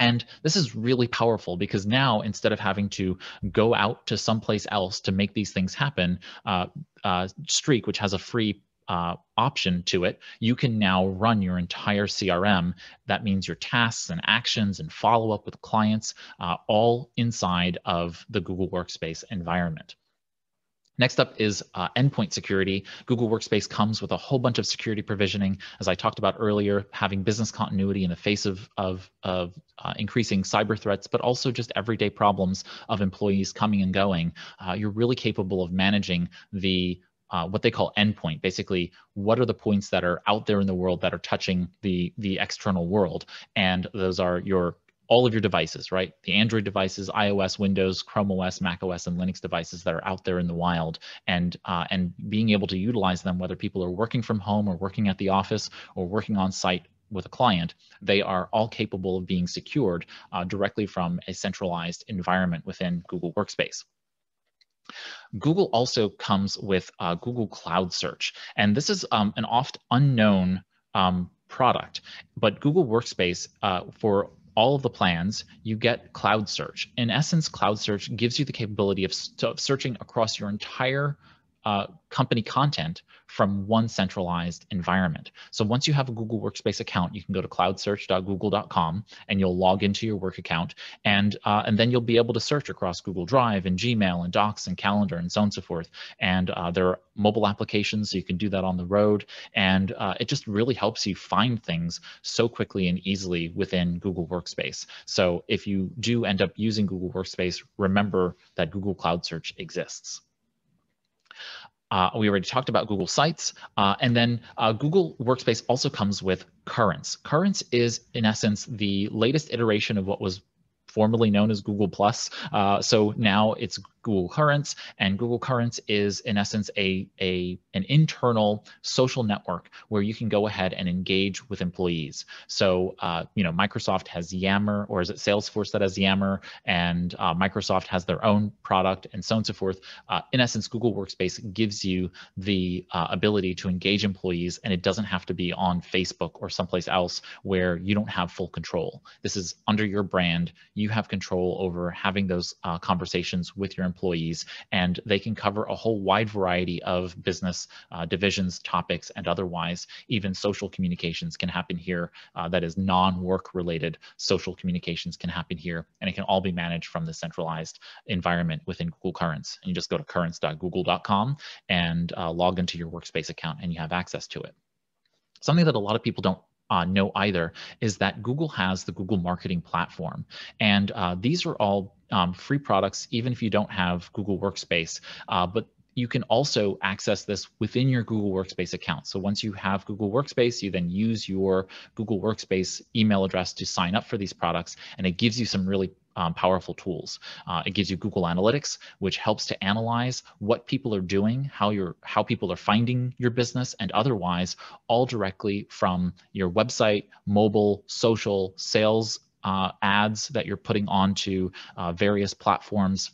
And this is really powerful because now instead of having to go out to someplace else to make these things happen, uh, uh, Streak, which has a free uh, option to it, you can now run your entire CRM. That means your tasks and actions and follow up with clients uh, all inside of the Google Workspace environment. Next up is uh, endpoint security. Google Workspace comes with a whole bunch of security provisioning. As I talked about earlier, having business continuity in the face of, of, of uh, increasing cyber threats, but also just everyday problems of employees coming and going, uh, you're really capable of managing the uh, what they call endpoint. Basically, what are the points that are out there in the world that are touching the the external world? And those are your all of your devices, right? The Android devices, iOS, Windows, Chrome OS, Mac OS, and Linux devices that are out there in the wild, and uh, and being able to utilize them, whether people are working from home or working at the office or working on site with a client, they are all capable of being secured uh, directly from a centralized environment within Google Workspace. Google also comes with uh, Google Cloud Search, and this is um, an oft unknown um, product, but Google Workspace uh, for all of the plans, you get Cloud Search. In essence, Cloud Search gives you the capability of, of searching across your entire uh, company content from one centralized environment. So once you have a Google Workspace account, you can go to cloudsearch.google.com and you'll log into your work account, and uh, and then you'll be able to search across Google Drive and Gmail and Docs and Calendar and so on and so forth. And uh, there are mobile applications, so you can do that on the road, and uh, it just really helps you find things so quickly and easily within Google Workspace. So if you do end up using Google Workspace, remember that Google Cloud Search exists. Uh, we already talked about Google Sites. Uh, and then uh, Google Workspace also comes with Currents. Currents is, in essence, the latest iteration of what was formerly known as Google Plus. Uh, so now it's Google Currents, and Google Currents is in essence a, a an internal social network where you can go ahead and engage with employees. So uh, you know Microsoft has Yammer, or is it Salesforce that has Yammer, and uh, Microsoft has their own product, and so on and so forth. Uh, in essence, Google Workspace gives you the uh, ability to engage employees, and it doesn't have to be on Facebook or someplace else where you don't have full control. This is under your brand. You you have control over having those uh, conversations with your employees, and they can cover a whole wide variety of business uh, divisions, topics, and otherwise. Even social communications can happen here. Uh, that is non-work related social communications can happen here, and it can all be managed from the centralized environment within Google Currents. And you just go to currents.google.com and uh, log into your workspace account, and you have access to it something that a lot of people don't uh, know either is that Google has the Google Marketing Platform. And uh, these are all um, free products, even if you don't have Google Workspace. Uh, but you can also access this within your Google Workspace account. So once you have Google Workspace, you then use your Google Workspace email address to sign up for these products, and it gives you some really um, powerful tools. Uh, it gives you Google Analytics, which helps to analyze what people are doing, how you how people are finding your business, and otherwise, all directly from your website, mobile, social, sales uh, ads that you're putting onto uh, various platforms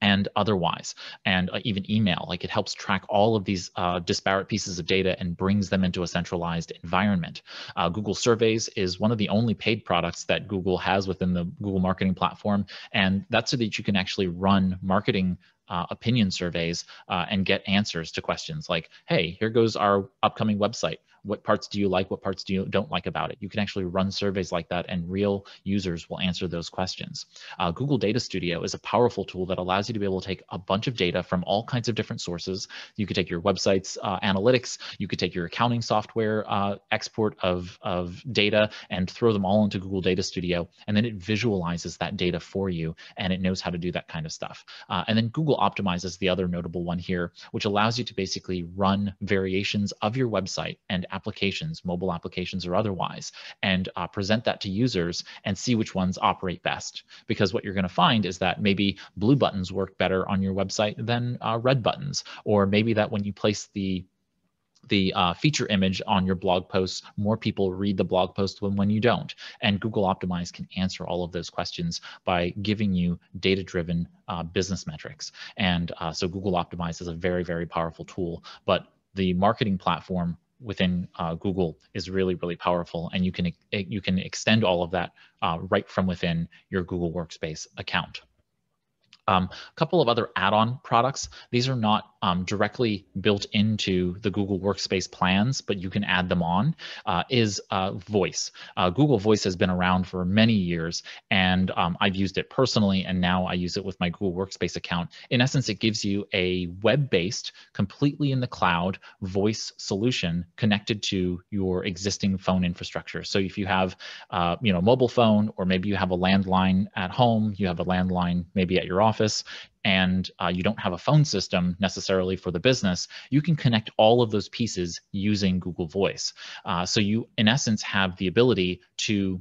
and otherwise, and uh, even email. Like it helps track all of these uh, disparate pieces of data and brings them into a centralized environment. Uh, Google Surveys is one of the only paid products that Google has within the Google Marketing Platform, and that's so that you can actually run marketing uh, opinion surveys uh, and get answers to questions like, hey, here goes our upcoming website. What parts do you like? What parts do you don't like about it? You can actually run surveys like that and real users will answer those questions. Uh, Google Data Studio is a powerful tool that allows you to be able to take a bunch of data from all kinds of different sources. You could take your website's uh, analytics, you could take your accounting software uh, export of, of data and throw them all into Google Data Studio. And then it visualizes that data for you and it knows how to do that kind of stuff. Uh, and then Google Optimize is the other notable one here, which allows you to basically run variations of your website and applications, mobile applications or otherwise, and uh, present that to users and see which ones operate best. Because what you're going to find is that maybe blue buttons work better on your website than uh, red buttons, or maybe that when you place the the uh, feature image on your blog posts, more people read the blog post when, when you don't. And Google Optimize can answer all of those questions by giving you data driven uh, business metrics. And uh, so Google Optimize is a very, very powerful tool, but the marketing platform within uh, Google is really, really powerful. And you can, you can extend all of that uh, right from within your Google Workspace account. Um, a couple of other add-on products. These are not um, directly built into the Google Workspace plans, but you can add them on, uh, is uh, Voice. Uh, Google Voice has been around for many years, and um, I've used it personally, and now I use it with my Google Workspace account. In essence, it gives you a web-based, completely in the cloud voice solution connected to your existing phone infrastructure. So if you have, uh, you know, mobile phone, or maybe you have a landline at home, you have a landline maybe at your office, office and uh, you don't have a phone system necessarily for the business, you can connect all of those pieces using Google Voice. Uh, so you, in essence, have the ability to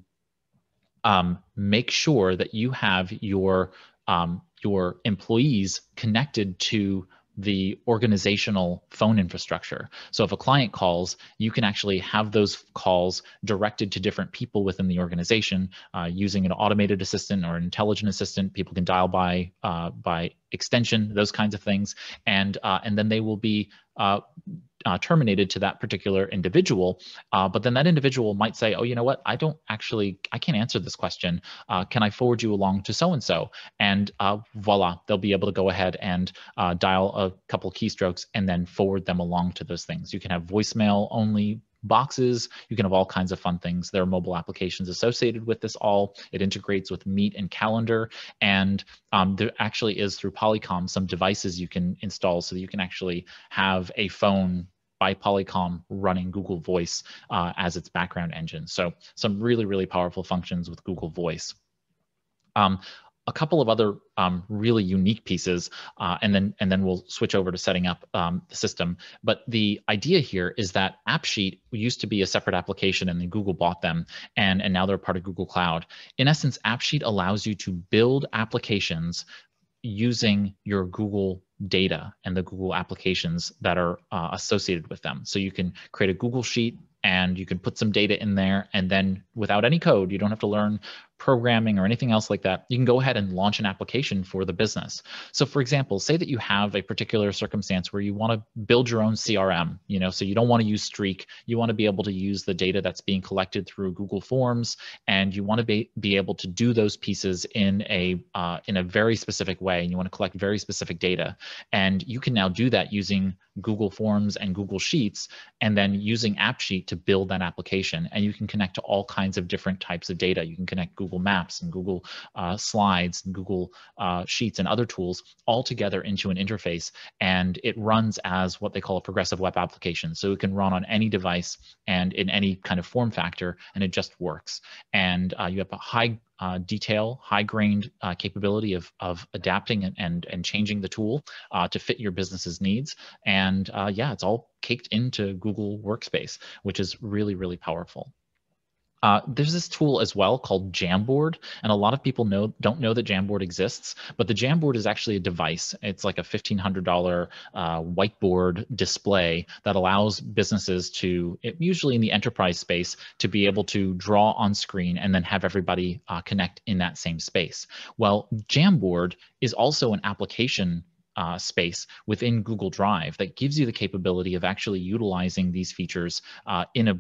um, make sure that you have your um, your employees connected to the organizational phone infrastructure. So if a client calls, you can actually have those calls directed to different people within the organization uh, using an automated assistant or an intelligent assistant. People can dial by uh, by extension, those kinds of things, and uh, and then they will be uh, uh, terminated to that particular individual. Uh, but then that individual might say, oh, you know what? I don't actually, I can't answer this question. Uh, can I forward you along to so and so? Uh, and voila, they'll be able to go ahead and uh, dial a couple keystrokes and then forward them along to those things. You can have voicemail only boxes. You can have all kinds of fun things. There are mobile applications associated with this all. It integrates with Meet and Calendar. And um, there actually is through Polycom some devices you can install so that you can actually have a phone by Polycom running Google Voice uh, as its background engine. So some really, really powerful functions with Google Voice. Um, a couple of other um, really unique pieces, uh, and then and then we'll switch over to setting up um, the system. But the idea here is that AppSheet used to be a separate application, and then Google bought them, and and now they're part of Google Cloud. In essence, AppSheet allows you to build applications using your Google data and the Google applications that are uh, associated with them. So you can create a Google Sheet and you can put some data in there and then without any code you don't have to learn programming or anything else like that, you can go ahead and launch an application for the business. So for example, say that you have a particular circumstance where you want to build your own CRM, you know, so you don't want to use Streak, you want to be able to use the data that's being collected through Google Forms, and you want to be, be able to do those pieces in a, uh, in a very specific way, and you want to collect very specific data. And you can now do that using Google Forms and Google Sheets, and then using AppSheet to build that application. And you can connect to all kinds of different types of data. You can connect Google Google Maps and Google uh, Slides and Google uh, Sheets and other tools all together into an interface. And it runs as what they call a progressive web application. So it can run on any device and in any kind of form factor, and it just works. And uh, you have a high uh, detail, high grained uh, capability of, of adapting and, and, and changing the tool uh, to fit your business's needs. And uh, yeah, it's all caked into Google Workspace, which is really, really powerful. Uh, there's this tool as well called Jamboard, and a lot of people know don't know that Jamboard exists. But the Jamboard is actually a device. It's like a $1,500 uh, whiteboard display that allows businesses to, it, usually in the enterprise space, to be able to draw on screen and then have everybody uh, connect in that same space. Well, Jamboard is also an application uh, space within Google Drive that gives you the capability of actually utilizing these features uh, in a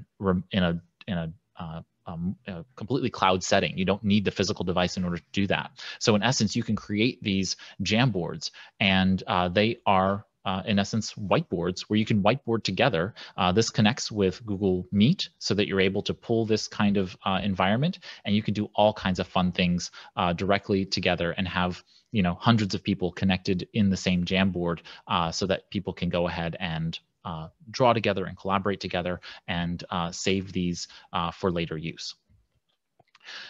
in a in a uh, um, a completely cloud setting. You don't need the physical device in order to do that. So in essence, you can create these Jamboards and uh, they are uh, in essence, whiteboards where you can whiteboard together. Uh, this connects with Google Meet so that you're able to pull this kind of uh, environment and you can do all kinds of fun things uh, directly together and have you know hundreds of people connected in the same Jamboard uh, so that people can go ahead and uh, draw together and collaborate together and uh, save these uh, for later use.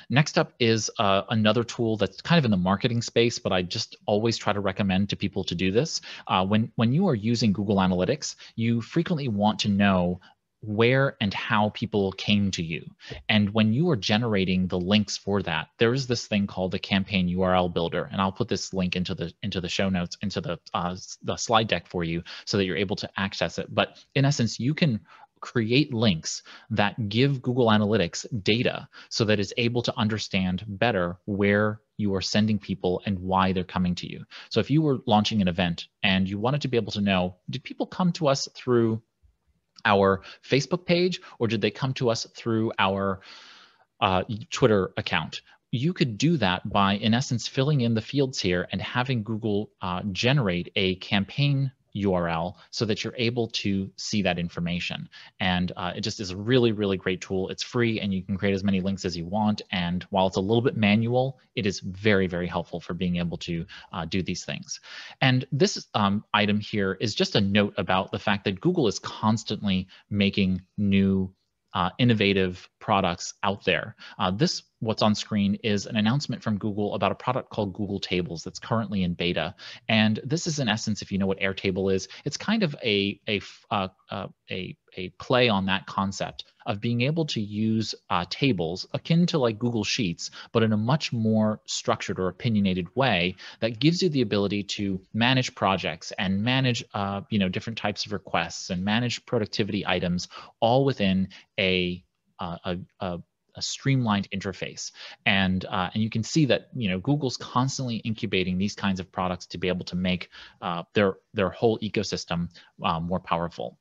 Next up is uh, another tool that's kind of in the marketing space, but I just always try to recommend to people to do this. Uh, when, when you are using Google Analytics, you frequently want to know where and how people came to you. And when you are generating the links for that, there is this thing called the campaign URL builder. And I'll put this link into the into the show notes, into the uh, the slide deck for you so that you're able to access it. But in essence, you can create links that give Google Analytics data so that it's able to understand better where you are sending people and why they're coming to you. So if you were launching an event and you wanted to be able to know, did people come to us through our Facebook page or did they come to us through our uh, Twitter account? You could do that by, in essence, filling in the fields here and having Google uh, generate a campaign URL so that you're able to see that information. And uh, it just is a really, really great tool. It's free and you can create as many links as you want. And while it's a little bit manual, it is very, very helpful for being able to uh, do these things. And this um, item here is just a note about the fact that Google is constantly making new uh, innovative products out there. Uh, this what's on screen is an announcement from Google about a product called Google Tables that's currently in beta. And this is in essence, if you know what Airtable is, it's kind of a, a, uh, uh, a, a play on that concept of being able to use uh, tables akin to like Google Sheets, but in a much more structured or opinionated way that gives you the ability to manage projects and manage, uh, you know, different types of requests and manage productivity items all within a, uh, a, a a streamlined interface. And, uh, and you can see that you know, Google's constantly incubating these kinds of products to be able to make uh, their, their whole ecosystem um, more powerful.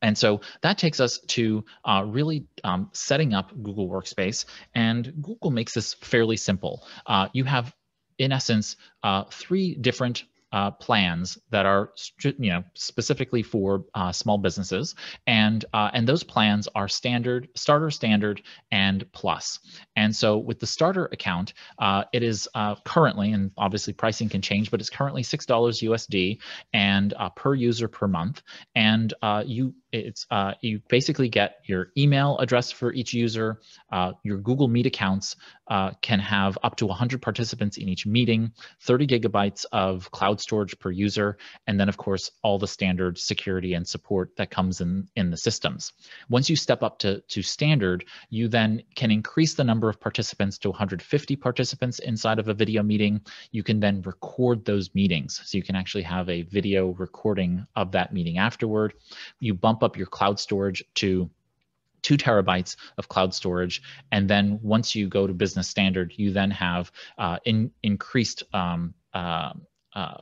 And so that takes us to uh, really um, setting up Google Workspace. And Google makes this fairly simple. Uh, you have, in essence, uh, three different uh, plans that are you know specifically for uh, small businesses, and uh, and those plans are standard, starter, standard, and plus. And so with the starter account, uh, it is uh, currently, and obviously pricing can change, but it's currently six dollars USD and uh, per user per month, and you it's uh, you basically get your email address for each user. Uh, your Google Meet accounts uh, can have up to 100 participants in each meeting, 30 gigabytes of cloud storage per user, and then of course all the standard security and support that comes in in the systems. Once you step up to to standard, you then can increase the number of participants to 150 participants inside of a video meeting. You can then record those meetings, so you can actually have a video recording of that meeting afterward. You bump up your cloud storage to two terabytes of cloud storage. And then once you go to business standard, you then have uh, in, increased um, uh, uh,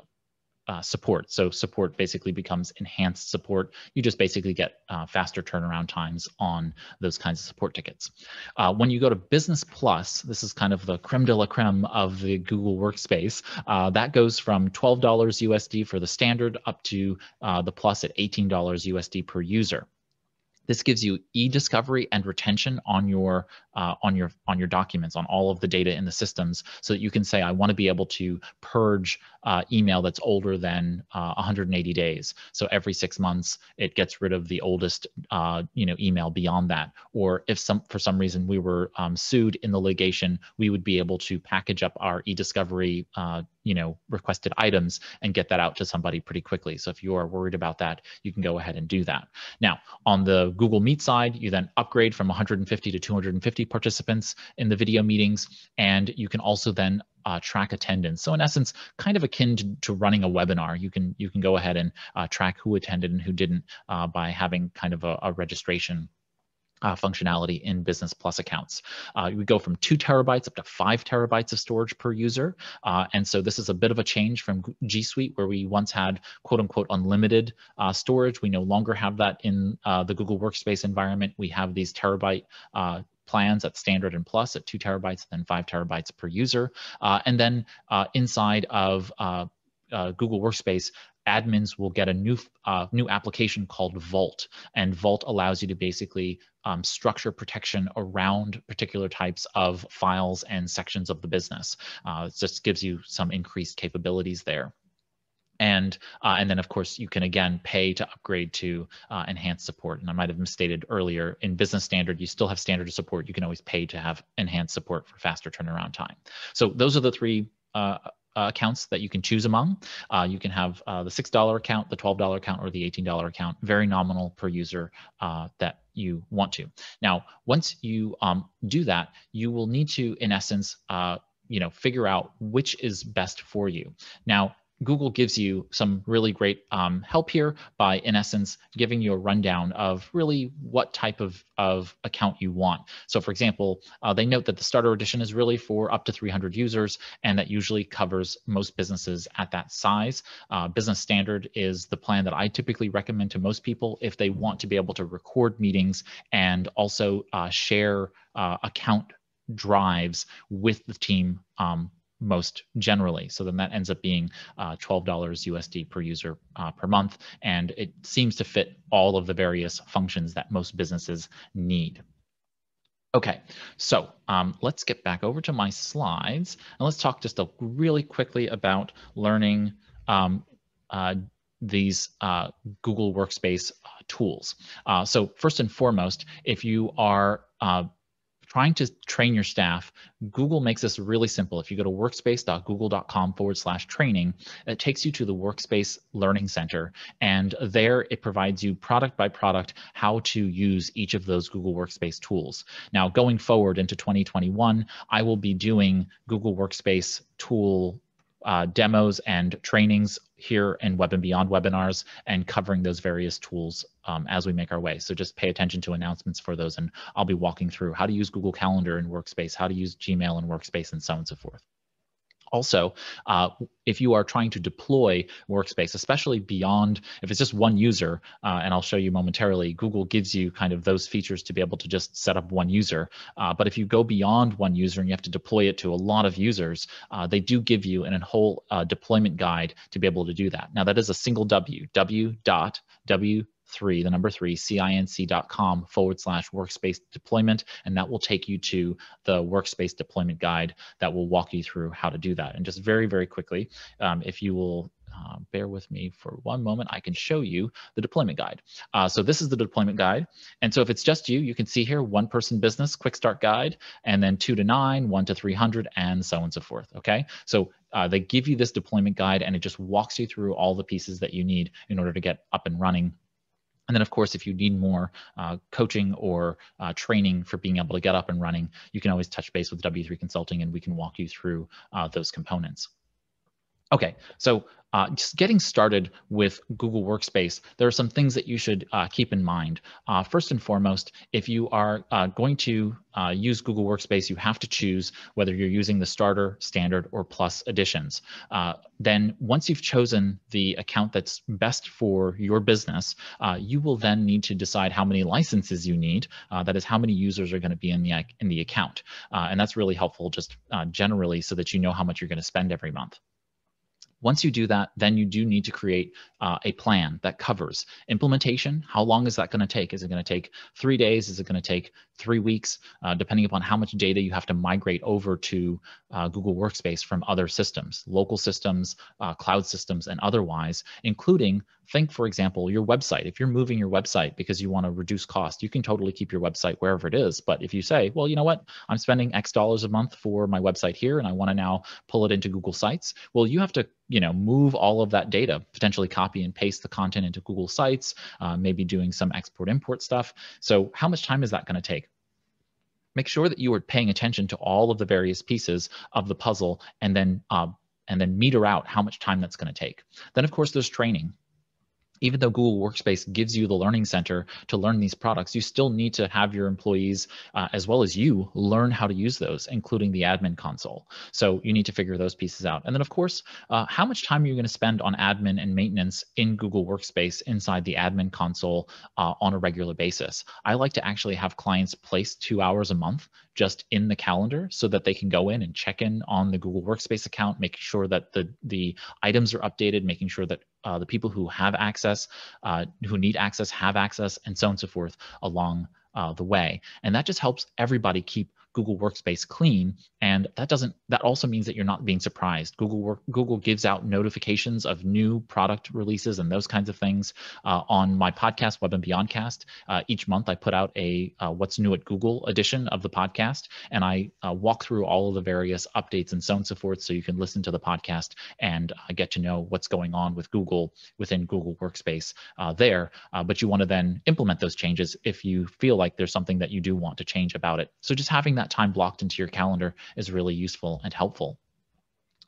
uh, support. So support basically becomes enhanced support. You just basically get uh, faster turnaround times on those kinds of support tickets. Uh, when you go to Business Plus, this is kind of the creme de la creme of the Google workspace. Uh, that goes from $12 USD for the standard up to uh, the plus at $18 USD per user. This gives you e-discovery and retention on your uh, on your on your documents, on all of the data in the systems, so that you can say, I want to be able to purge uh, email that's older than uh, 180 days. So every six months, it gets rid of the oldest uh, you know email beyond that. Or if some for some reason we were um, sued in the litigation, we would be able to package up our e-discovery uh, you know requested items and get that out to somebody pretty quickly so if you are worried about that you can go ahead and do that now on the google meet side you then upgrade from 150 to 250 participants in the video meetings and you can also then uh, track attendance. So in essence, kind of akin to, to, running a webinar, you can you can go ahead and uh, track who attended and who didn't uh, by having kind of a, a registration uh, functionality in Business Plus accounts. Uh, we go from two terabytes up to five terabytes of storage per user. Uh, and so this is a bit of a change from G Suite where we once had quote unquote unlimited uh, storage. We no longer have that in uh, the Google Workspace environment. We have these terabyte uh, plans at standard and plus at two terabytes and then five terabytes per user. and then inside of Google Workspace, admins will get a new uh, new application called Vault, and Vault allows you to basically um, structure protection around particular types of files and sections of the business. Uh, it just gives you some increased capabilities there. And, uh, and then of course you can again pay to upgrade to uh, enhanced support. And I might have misstated earlier in business standard, you still have standard support. You can always pay to have enhanced support for faster turnaround time. So those are the three uh, uh, accounts that you can choose among. Uh, you can have uh, the $6 account, the $12 account, or the $18 account, very nominal per user uh, that you want to. Now, once you um, do that, you will need to, in essence, uh, you know, figure out which is best for you. Now, Google gives you some really great um, help here by, in essence, giving you a rundown of really what type of, of account you want. So for example, uh, they note that the starter edition is really for up to 300 users, and that usually covers most businesses at that size. Uh, business standard is the plan that I typically recommend to most people if they want to be able to record meetings and also uh, share uh, account drives with the team um, most generally. So then that ends up being uh, $12 USD per user uh, per month. And it seems to fit all of the various functions that most businesses need. Okay, so um, let's get back over to my slides and let's talk just a, really quickly about learning um, uh, these uh, Google Workspace uh, tools. Uh, so first and foremost, if you are uh, trying to train your staff, Google makes this really simple. If you go to workspace.google.com forward slash training, it takes you to the Workspace Learning Center. And there it provides you product by product how to use each of those Google Workspace tools. Now, going forward into 2021, I will be doing Google Workspace tool uh, demos and trainings here in Web and Beyond webinars and covering those various tools um, as we make our way. So just pay attention to announcements for those and I'll be walking through how to use Google Calendar in Workspace, how to use Gmail in Workspace and so on and so forth. Also, uh, if you are trying to deploy workspace, especially beyond, if it's just one user, uh, and I'll show you momentarily, Google gives you kind of those features to be able to just set up one user. Uh, but if you go beyond one user and you have to deploy it to a lot of users, uh, they do give you an, entire whole uh, deployment guide to be able to do that. Now that is a single W, W dot, W three, the number three, cinc.com forward slash workspace deployment. And that will take you to the workspace deployment guide that will walk you through how to do that. And just very, very quickly, um, if you will uh, bear with me for one moment, I can show you the deployment guide. Uh, so this is the deployment guide. And so if it's just you, you can see here one person business, quick start guide, and then two to nine, one to 300, and so on and so forth, okay? So uh, they give you this deployment guide and it just walks you through all the pieces that you need in order to get up and running and then, of course, if you need more uh, coaching or uh, training for being able to get up and running, you can always touch base with W3 Consulting and we can walk you through uh, those components. Okay, so uh, just getting started with Google Workspace, there are some things that you should uh, keep in mind. Uh, first and foremost, if you are uh, going to uh, use Google Workspace, you have to choose whether you're using the Starter, Standard, or Plus editions. Uh, then once you've chosen the account that's best for your business, you will then need to decide how many licenses you need. that is how many users are going to be in the, in the account. and that's really helpful just generally so that you know how much you're going to spend every month. Once you do that, then you do need to create uh, a plan that covers implementation. How long is that going to take? Is it going to take three days? Is it going to take three weeks? Uh, depending upon how much data you have to migrate over to uh, Google Workspace from other systems, local systems, uh, cloud systems, and otherwise, including Think, for example, your website. If you're moving your website because you want to reduce cost, you can totally keep your website wherever it is. But if you say, well, you know what, I'm spending X dollars a month for my website here, and I want to now pull it into Google Sites, well, you have to you know move all of that data potentially copy and paste the content into google sites uh, maybe doing some export import stuff so how much time is that going to take make sure that you are paying attention to all of the various pieces of the puzzle and then uh, and then meter out how much time that's going to take. Then, of course, there's training even though Google Workspace gives you the learning center to learn these products, you still need to have your employees, uh, as well as you, learn how to use those, including the admin console. So you need to figure those pieces out. And then, of course, uh, how much time are you going to spend on admin and maintenance in Google Workspace inside the admin console uh, on a regular basis? I like to actually have clients place two hours a month just in the calendar so that they can go in and check in on the Google Workspace account, making sure that the, the items are updated, making sure that uh, the people who have access, uh, who need access, have access, and so on and so forth along uh, the way. And that just helps everybody keep Google Workspace clean. And that doesn't, that also means that you're not being surprised. Google work, Google gives out notifications of new product releases and those kinds of things uh, on my podcast, Web and Beyondcast. Uh, each month I put out a uh, What's New at Google edition of the podcast, and I uh, walk through all of the various updates and so on and so forth so you can listen to the podcast and uh, get to know what's going on with Google within Google Workspace uh, there. but you want to then implement those changes if you feel like there's something that you do want to change about it. So just having that that time blocked into your calendar is really useful and helpful.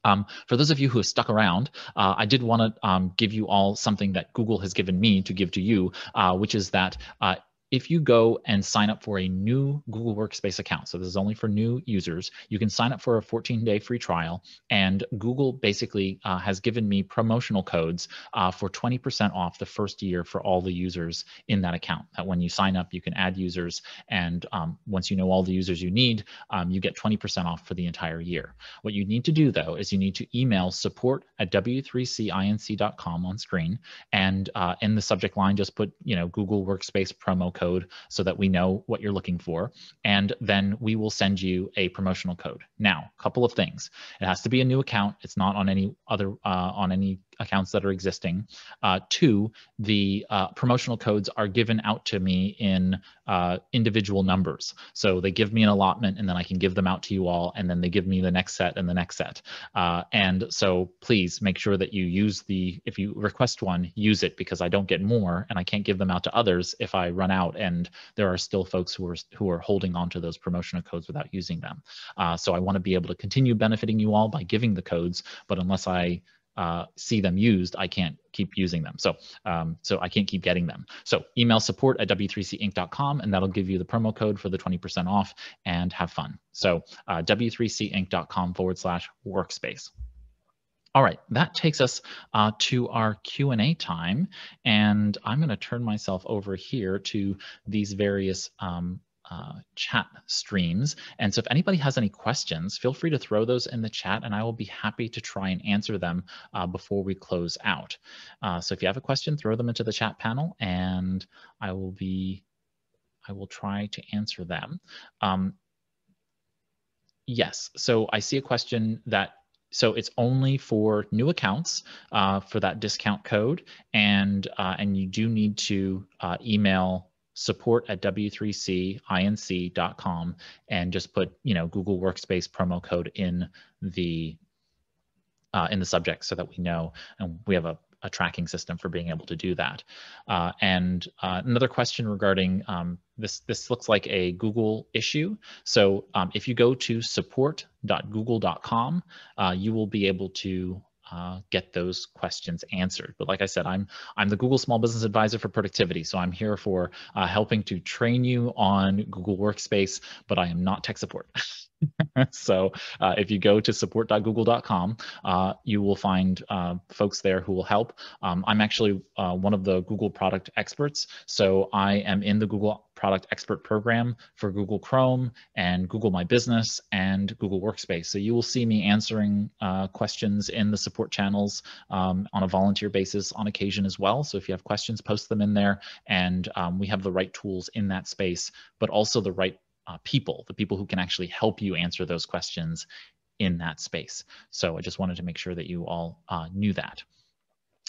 Um, for those of you who have stuck around, uh, I did want to um, give you all something that Google has given me to give to you, uh, which is that uh, if you go and sign up for a new Google Workspace account, so this is only for new users, you can sign up for a 14 day free trial. And Google basically uh, has given me promotional codes uh, for 20% off the first year for all the users in that account. That when you sign up, you can add users. And um, once you know all the users you need, um, you get 20% off for the entire year. What you need to do, though, is you need to email support at w3cinc.com on screen. And uh, in the subject line, just put, you know, Google Workspace promo code code so that we know what you're looking for. And then we will send you a promotional code. Now, a couple of things. It has to be a new account. It's not on any other, uh, on any accounts that are existing. Uh, two, the uh, promotional codes are given out to me in uh, individual numbers. So they give me an allotment and then I can give them out to you all and then they give me the next set and the next set. Uh, and so please make sure that you use the, if you request one, use it because I don't get more and I can't give them out to others if I run out and there are still folks who are, who are holding on to those promotional codes without using them. Uh, so I want to be able to continue benefiting you all by giving the codes, but unless I uh, see them used, I can't keep using them. So, um, so I can't keep getting them. So email support at w3cinc.com and that'll give you the promo code for the 20% off and have fun. So uh, w3cinc.com forward slash workspace. All right, that takes us uh, to our Q&A time, and I'm going to turn myself over here to these various um, uh, chat streams. And so if anybody has any questions, feel free to throw those in the chat and I will be happy to try and answer them uh, before we close out. Uh, so if you have a question, throw them into the chat panel and I will be, I will try to answer them. Um, yes, so I see a question that so it's only for new accounts uh, for that discount code, and uh, and you do need to uh, email support at w3cinc.com and just put you know google workspace promo code in the uh, in the subject so that we know and we have a, a tracking system for being able to do that uh, and uh, another question regarding um, this this looks like a google issue so um, if you go to support.google.com uh, you will be able to uh, get those questions answered. But like I said, I'm I'm the Google Small Business Advisor for Productivity, so I'm here for uh, helping to train you on Google Workspace, but I am not tech support. [LAUGHS] so uh, if you go to support.google.com, uh, you will find uh, folks there who will help. Um, I'm actually one of the Google product experts, so I am in the Google product expert program for Google Chrome and Google My Business and Google Workspace. So you will see me answering uh, questions in the support channels um, on a volunteer basis on occasion as well. So if you have questions, post them in there and um, we have the right tools in that space, but also the right uh, people, the people who can actually help you answer those questions in that space. So I just wanted to make sure that you all uh, knew that.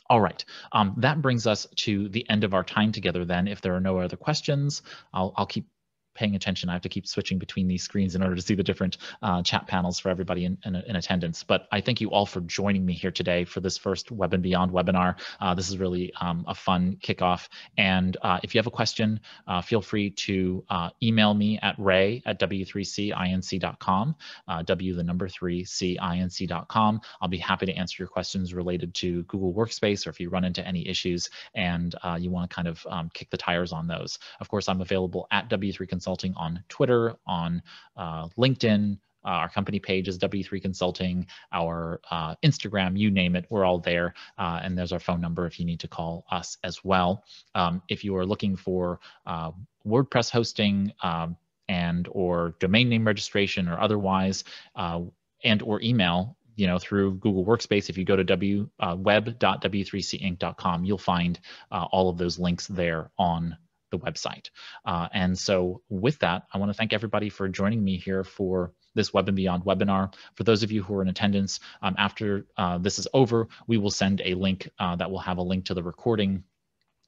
All right, um, that brings us to the end of our time together then. If there are no other questions, I'll, I'll keep paying attention. I have to keep switching between these screens in order to see the different uh, chat panels for everybody in, in, in, attendance. But I thank you all for joining me here today for this first Web and Beyond webinar. Uh, this is really um, a fun kickoff. And uh, if you have a question, uh, feel free to uh, email me at ray at w3cinc.com, uh, w the number 3cinc.com. I'll be happy to answer your questions related to Google Workspace or if you run into any issues and you want to kind of um, kick the tires on those. Of course, I'm available at W3 Consulting Consulting on Twitter, on uh, LinkedIn. Uh, our company page is W3 Consulting. Our uh, Instagram, you name it, we're all there. Uh, and there's our phone number if you need to call us as well. Um, if you are looking for uh, WordPress hosting um, and or domain name registration or otherwise, uh, and or email, you know, through Google Workspace, if you go to w, uh, web.w3cinc.com, you'll find all of those links there on the website. Uh, and so with that, I want to thank everybody for joining me here for this Web and Beyond webinar. For those of you who are in attendance, um, after uh, this is over, we will send a link uh, that will have a link to the recording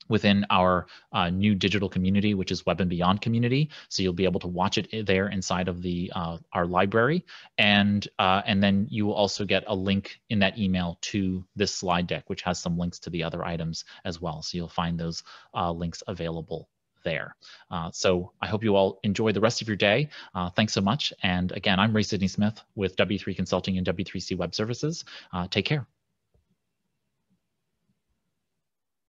within our uh, new digital community, which is Web and Beyond community. So you'll be able to watch it eh, there inside of the uh, our library, and uh, and then you will also get a link in that email to this slide deck, which has some links to the other items as well. So you'll find those uh, links available there. Uh, so I hope you all enjoy the rest of your day. Uh, thanks so much. And again, I'm Ray Sidney Smith with W3 Consulting and W3C Web Services. Uh, take care.